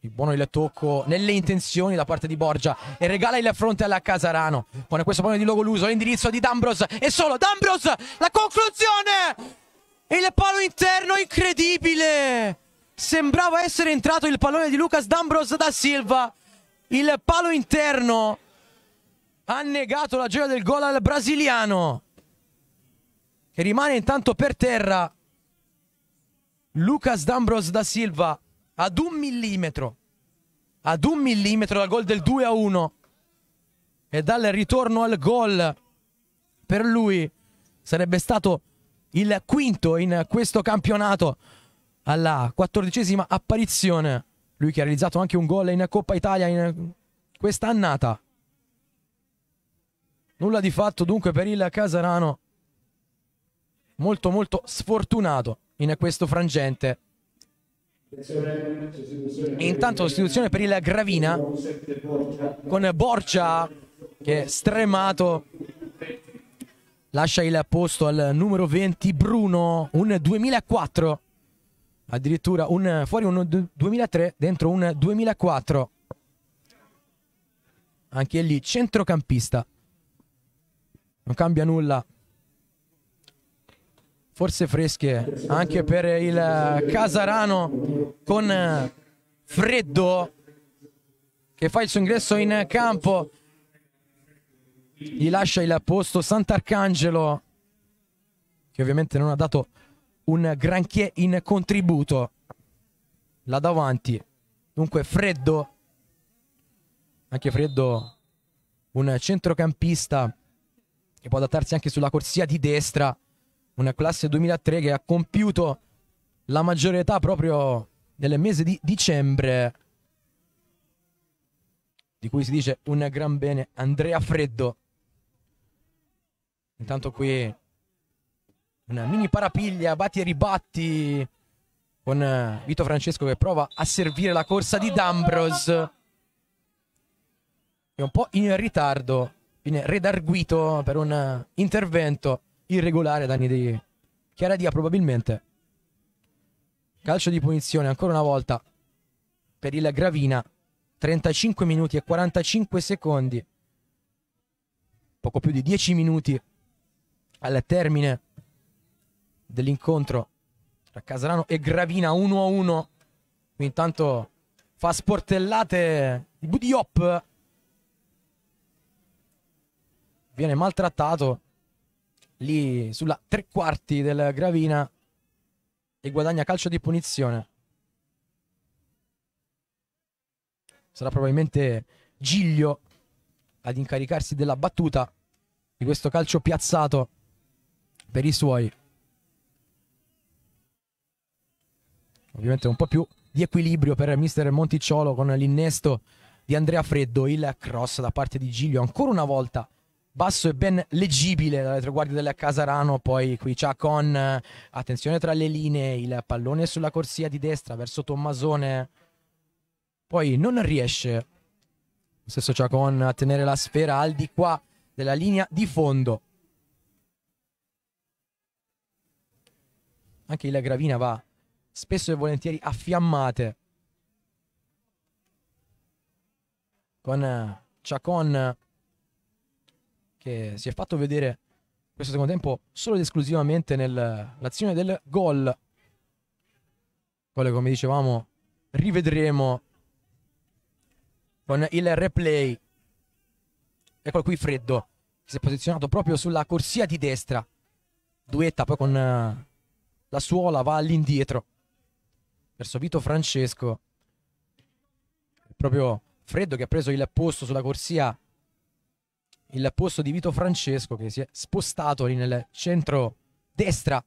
Il buono il tocco nelle intenzioni da parte di Borgia e regala il fronte alla Casarano. Pone questo pallone di Logoluso, l'indirizzo di D'Ambros e solo D'Ambros la conclusione! Il palo interno incredibile! Sembrava essere entrato il pallone di Lucas D'Ambros da Silva. Il palo interno ha negato la gioia del gol al brasiliano. Che rimane intanto per terra. Lucas D'Ambros da Silva ad un millimetro. Ad un millimetro dal gol del 2 a 1. E dal ritorno al gol per lui sarebbe stato il quinto in questo campionato alla quattordicesima apparizione. Lui che ha realizzato anche un gol in Coppa Italia in questa annata. Nulla di fatto dunque per il Casarano. Molto molto sfortunato in questo frangente. E intanto sostituzione per il Gravina con Borcia che è stremato lascia il posto al numero 20 Bruno, un 2004, addirittura un, fuori un 2003, dentro un 2004. Anche lì centrocampista. Non cambia nulla. Forse fresche anche per il Casarano con Freddo che fa il suo ingresso in campo gli lascia il posto Sant'Arcangelo, che ovviamente non ha dato un granché in contributo là davanti. Dunque Freddo, anche Freddo, un centrocampista che può adattarsi anche sulla corsia di destra, una classe 2003 che ha compiuto la maggiore età proprio nel mese di dicembre, di cui si dice un gran bene Andrea Freddo. Intanto qui una mini parapiglia, batti e ribatti con eh, Vito Francesco che prova a servire la corsa di D'Ambros. È un po' in ritardo, viene redarguito per un eh, intervento irregolare danni di Chiara Dia probabilmente. Calcio di punizione ancora una volta per il Gravina. 35 minuti e 45 secondi. Poco più di 10 minuti al termine dell'incontro tra Casalano e Gravina 1-1. Qui intanto fa sportellate il Budiop. Viene maltrattato lì sulla tre quarti del Gravina e guadagna calcio di punizione. Sarà probabilmente Giglio ad incaricarsi della battuta di questo calcio piazzato per i suoi. Ovviamente un po' più di equilibrio per mister Monticciolo con l'innesto di Andrea Freddo, il cross da parte di Giglio, ancora una volta basso e ben leggibile dalle tre guardie del Casarano, poi qui Ciacon, eh, attenzione tra le linee, il pallone sulla corsia di destra verso Tommasone, poi non riesce lo stesso Chacon a tenere la sfera al di qua della linea di fondo. anche la gravina va spesso e volentieri a fiammate con eh, Chacon che si è fatto vedere questo secondo tempo solo ed esclusivamente nell'azione del gol quale come dicevamo rivedremo con il replay eccolo qui Freddo si è posizionato proprio sulla corsia di destra duetta poi con eh, la suola va all'indietro verso Vito Francesco. Proprio Freddo che ha preso il posto sulla corsia, il posto di Vito Francesco che si è spostato lì nel centro destra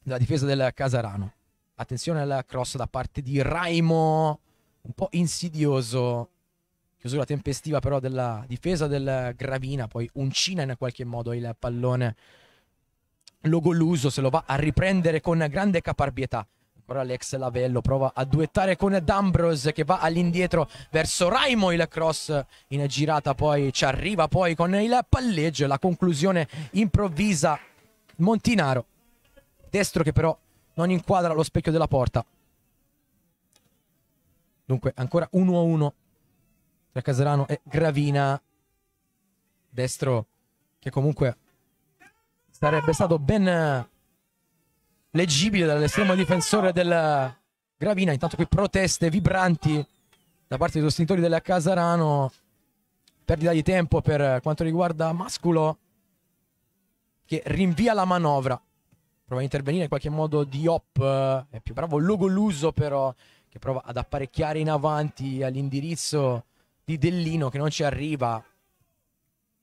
della difesa del Casarano. Attenzione al cross da parte di Raimo, un po' insidioso. Chiusura tempestiva però della difesa del Gravina, poi uncina in qualche modo il pallone Logoluso se lo va a riprendere con grande caparbietà. Ancora Alex Lavello prova a duettare con D'Ambrose che va all'indietro verso Raimo. Il cross in girata poi ci arriva poi con il palleggio. La conclusione improvvisa Montinaro. Destro che però non inquadra lo specchio della porta. Dunque ancora 1-1 tra Caserano e Gravina. Destro che comunque sarebbe stato ben eh, leggibile dall'estremo difensore del Gravina. Intanto qui proteste vibranti da parte dei sostenitori della Casarano. Perdita di tempo per quanto riguarda Masculo che rinvia la manovra. Prova a intervenire in qualche modo di Hop eh, è più bravo Logoluso però, che prova ad apparecchiare in avanti all'indirizzo di Dellino che non ci arriva.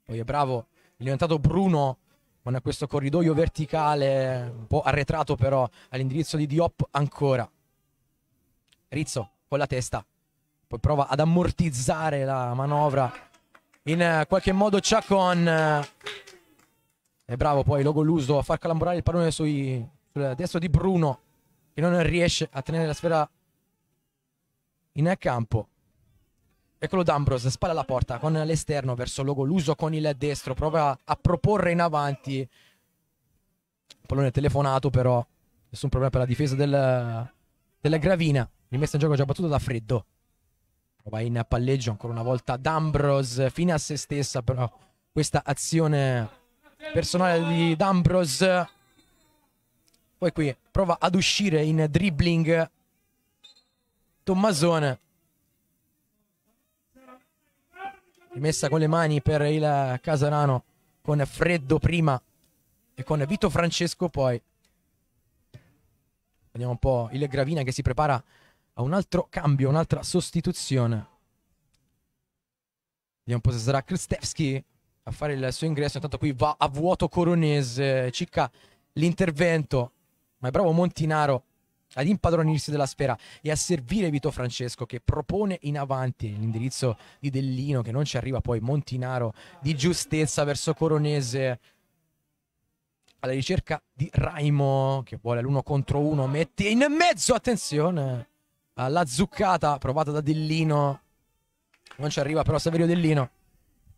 Poi è bravo, è diventato Bruno non con questo corridoio verticale, un po' arretrato però all'indirizzo di Diop ancora. Rizzo con la testa, poi prova ad ammortizzare la manovra. In eh, qualche modo Chacon. Eh, è bravo poi Logoluso a far calambrare il pallone sui, sul destro di Bruno che non riesce a tenere la sfera in campo. Eccolo D'Ambrose, spalla alla porta con l'esterno verso Logoluso con il destro, prova a proporre in avanti. Pallone telefonato però, nessun problema per la difesa del, della Gravina. Rimessa in gioco già battuta da Freddo. Prova in palleggio ancora una volta D'Ambrose, fine a se stessa però questa azione personale di D'Ambrose. Poi qui prova ad uscire in dribbling Tommasone rimessa con le mani per il Casarano con Freddo prima e con Vito Francesco poi. Vediamo un po' il Gravina che si prepara a un altro cambio, un'altra sostituzione. Vediamo un po' se sarà Kristevski a fare il suo ingresso. Intanto qui va a vuoto Coronese, cicca l'intervento, ma è bravo Montinaro ad impadronirsi della sfera e a servire Vito Francesco che propone in avanti l'indirizzo di Dellino che non ci arriva poi Montinaro di giustezza verso Coronese alla ricerca di Raimo che vuole l'uno contro uno mette in mezzo attenzione alla zuccata provata da Dellino non ci arriva però Saverio Dellino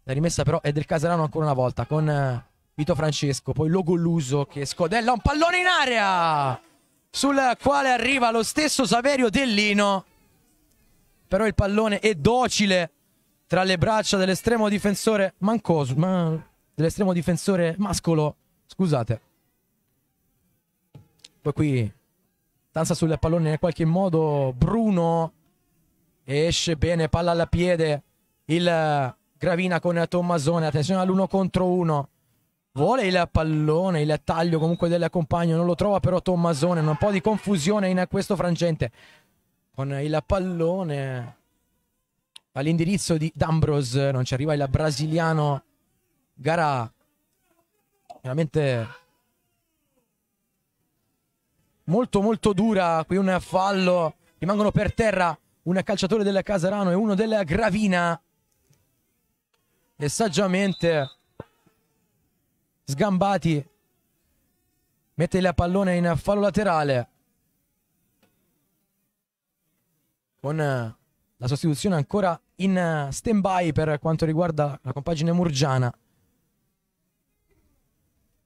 la rimessa però è del Caserano ancora una volta con eh, Vito Francesco poi Logoluso che scodella un pallone in area sul quale arriva lo stesso Saverio Dellino. Però il pallone è docile tra le braccia dell'estremo difensore Mancosu, ma dell'estremo difensore Mascolo, scusate. Poi qui danza sul pallone in qualche modo Bruno esce bene, palla alla piede il Gravina con Tommasone, attenzione all'uno contro uno. Vuole il pallone, il taglio comunque del compagno, non lo trova però Tommasone, un po' di confusione in questo frangente con il pallone all'indirizzo di D'Ambros, non ci arriva il brasiliano gara veramente molto molto dura, qui un fallo, rimangono per terra un calciatore della Casarano e uno della Gravina e saggiamente sgambati, mette la pallone in fallo laterale con eh, la sostituzione ancora in eh, stand by per quanto riguarda la compagine murgiana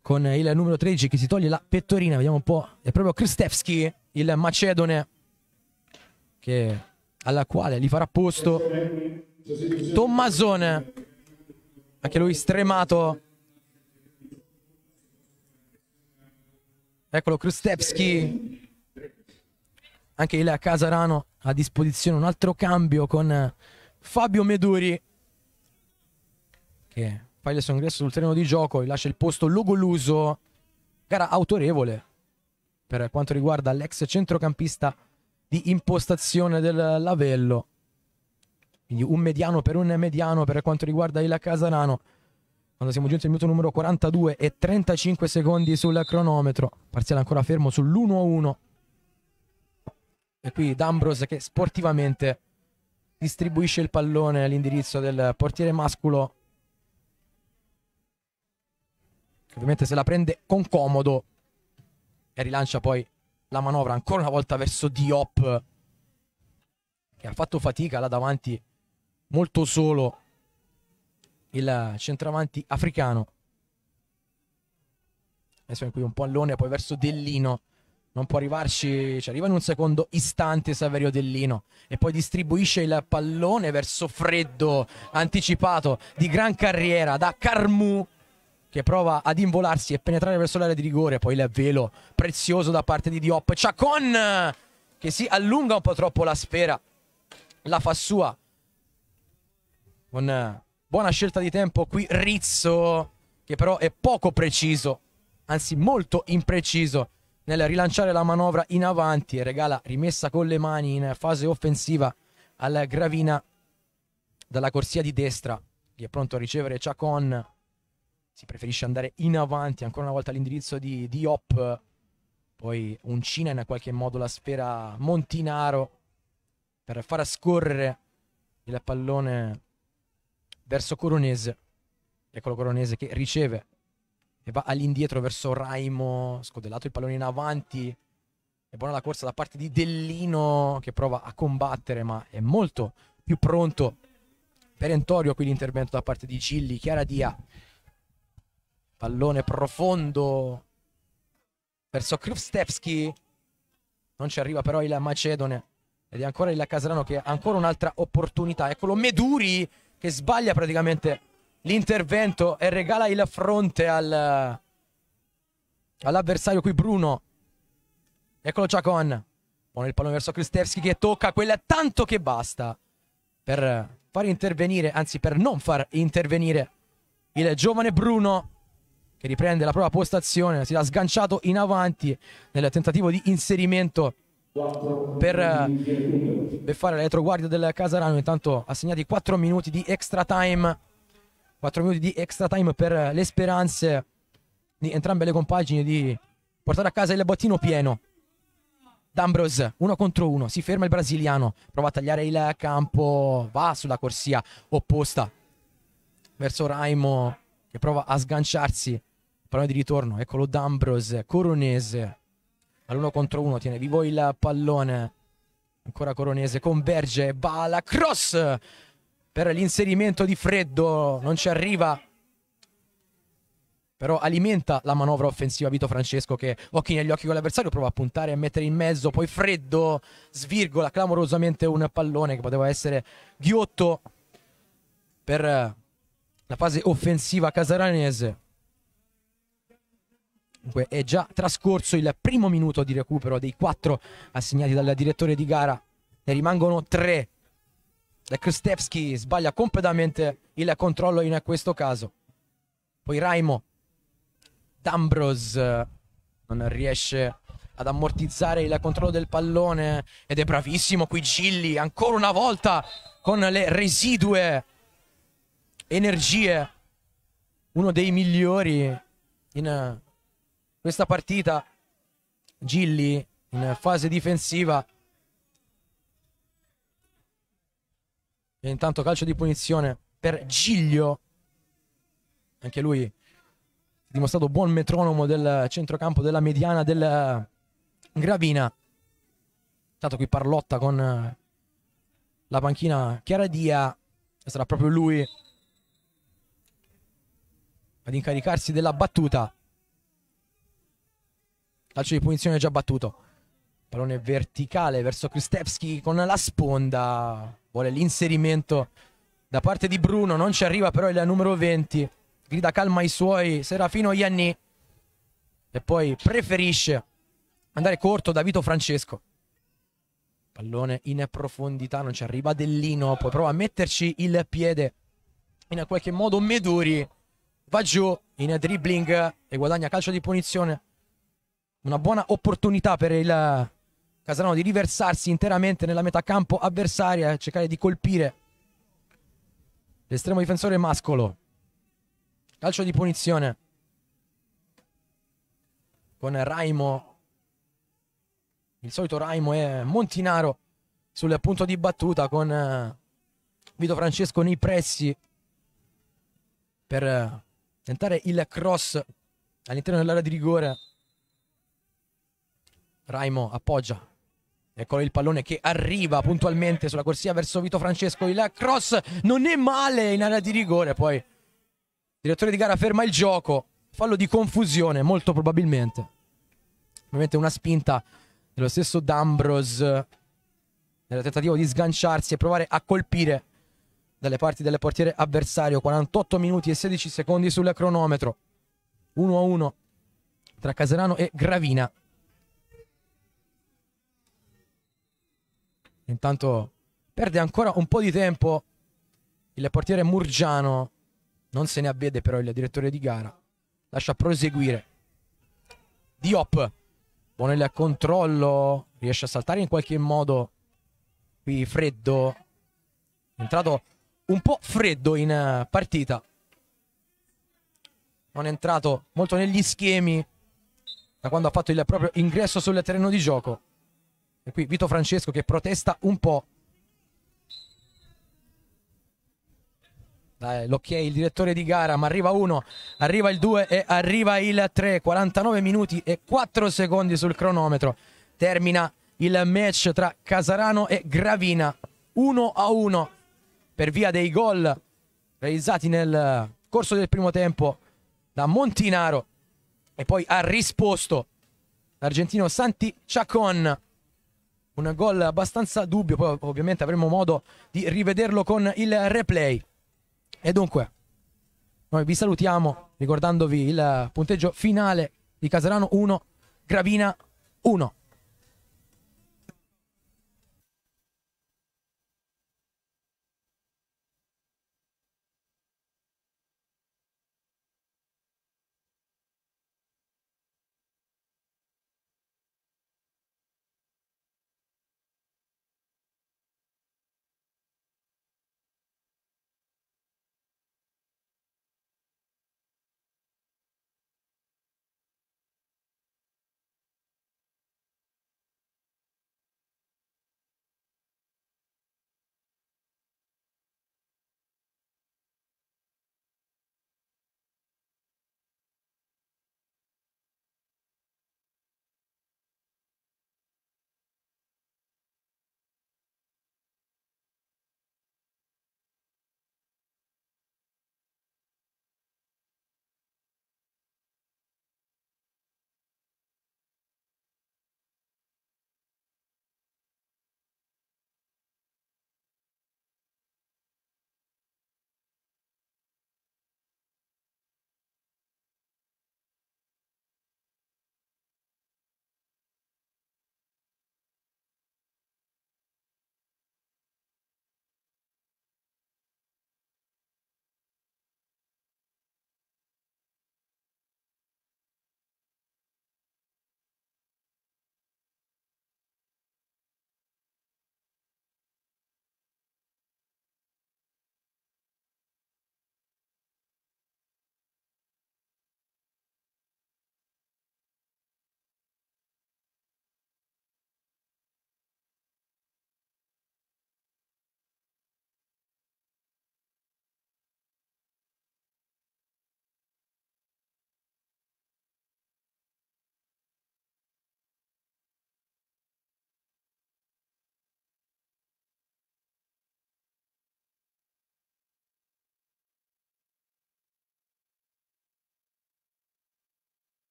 con il numero 13 che si toglie la pettorina vediamo un po' è proprio Kristevski il macedone che, alla quale gli farà posto Tommasone anche lui stremato Eccolo Krustevski. Anche il Casarano a disposizione un altro cambio con eh, Fabio Meduri che fa il suo ingresso sul terreno di gioco e lascia il posto Lugoluso. Gara autorevole per quanto riguarda l'ex centrocampista di impostazione del Lavello. Quindi un mediano per un mediano per quanto riguarda il Casarano quando siamo giunti al minuto numero 42 e 35 secondi sul cronometro, parziale ancora fermo sull'1-1. E qui D'Ambros che sportivamente distribuisce il pallone all'indirizzo del portiere masculo. Che ovviamente se la prende con comodo e rilancia poi la manovra ancora una volta verso Diop che ha fatto fatica là davanti molto solo il centravanti africano. Adesso è qui un pallone, poi verso Dellino. Non può arrivarci, ci arriva in un secondo istante Saverio Dellino e poi distribuisce il pallone verso Freddo, anticipato di gran carriera da Carmu che prova ad involarsi e penetrare verso l'area di rigore, poi il velo prezioso da parte di Diop. Ciacon che si allunga un po' troppo la sfera, la fa sua con Buona scelta di tempo qui Rizzo, che però è poco preciso, anzi molto impreciso nel rilanciare la manovra in avanti e regala rimessa con le mani in fase offensiva al Gravina dalla corsia di destra che è pronto a ricevere Chacon si preferisce andare in avanti ancora una volta all'indirizzo di Diop poi Uncina in qualche modo la sfera Montinaro per far scorrere il pallone verso Coronese, eccolo Coronese che riceve e va all'indietro verso Raimo, scodellato il pallone in avanti, è buona la corsa da parte di Dellino che prova a combattere ma è molto più pronto perentorio qui l'intervento da parte di Gilli Chiara Dia pallone profondo verso Krivstevski non ci arriva però il Macedone ed è ancora il Casarano che ha ancora un'altra opportunità eccolo Meduri che sbaglia praticamente l'intervento e regala il fronte al, all'avversario qui Bruno. Eccolo Ciacon. Pone il pallone verso Kristevski che tocca quella tanto che basta per far intervenire, anzi per non far intervenire il giovane Bruno che riprende la propria postazione, si l'ha sganciato in avanti nel tentativo di inserimento per beffare eh, retroguardia del Casarano intanto assegnati 4 minuti di extra time 4 minuti di extra time per le speranze di entrambe le compagini di portare a casa il bottino pieno D'Ambros, uno contro uno, si ferma il brasiliano, prova a tagliare il campo, va sulla corsia opposta verso Raimo che prova a sganciarsi, pallone di ritorno, eccolo D'Ambros, Coronese, all'uno contro uno tiene vivo il pallone. Ancora Coronese converge, bala, cross per l'inserimento di Freddo, non ci arriva. Però alimenta la manovra offensiva Vito Francesco che occhi negli occhi con l'avversario, prova a puntare e a mettere in mezzo, poi Freddo svirgola clamorosamente un pallone che poteva essere ghiotto per la fase offensiva casaranese. Dunque è già trascorso il primo minuto di recupero dei quattro assegnati dal direttore di gara. Ne rimangono tre. Krustevski sbaglia completamente il controllo in questo caso. Poi Raimo D'Ambros non riesce ad ammortizzare il controllo del pallone ed è bravissimo qui Gilli ancora una volta con le residue energie uno dei migliori in questa partita Gilli in fase difensiva e intanto calcio di punizione per Giglio anche lui è dimostrato buon metronomo del centrocampo della mediana del eh, Gravina intanto qui Parlotta con eh, la panchina Chiaradia sarà proprio lui ad incaricarsi della battuta Calcio di punizione già battuto. Pallone verticale verso Kristevski con la sponda. Vuole l'inserimento da parte di Bruno. Non ci arriva però il numero 20. Grida calma ai suoi. Serafino Ianni. E poi preferisce andare corto Davito Francesco. Pallone in profondità, non ci arriva Dellino, poi prova a metterci il piede in qualche modo Meduri, va giù in dribbling e guadagna calcio di punizione una buona opportunità per il Casalano di riversarsi interamente nella metà campo avversaria, cercare di colpire l'estremo difensore Mascolo. Calcio di punizione con Raimo. Il solito Raimo e Montinaro sul punto di battuta con eh, Vito Francesco nei pressi per eh, tentare il cross all'interno dell'area di rigore Raimo appoggia. Eccolo il pallone che arriva puntualmente sulla corsia verso Vito Francesco. Il cross non è male in area di rigore. Poi il direttore di gara ferma il gioco. Fallo di confusione, molto probabilmente. Ovviamente una spinta dello stesso D'Ambros nel tentativo di sganciarsi e provare a colpire dalle parti del portiere avversario. 48 minuti e 16 secondi sul cronometro. 1-1 tra Caserano e Gravina. Intanto perde ancora un po' di tempo il portiere Murgiano. Non se ne avvede però il direttore di gara. Lascia proseguire. Diop. Bonelli a controllo. Riesce a saltare in qualche modo. Qui freddo. entrato un po' freddo in eh, partita. Non è entrato molto negli schemi da quando ha fatto il proprio ingresso sul terreno di gioco. E qui Vito Francesco che protesta un po'. L'ok il direttore di gara, ma arriva uno, arriva il due e arriva il tre. 49 minuti e 4 secondi sul cronometro. Termina il match tra Casarano e Gravina. 1 a 1 per via dei gol realizzati nel corso del primo tempo da Montinaro e poi ha risposto l'argentino Santi Chacon un gol abbastanza dubbio, poi ovviamente avremo modo di rivederlo con il replay. E dunque, noi vi salutiamo ricordandovi il punteggio finale di Casarano 1, Gravina 1.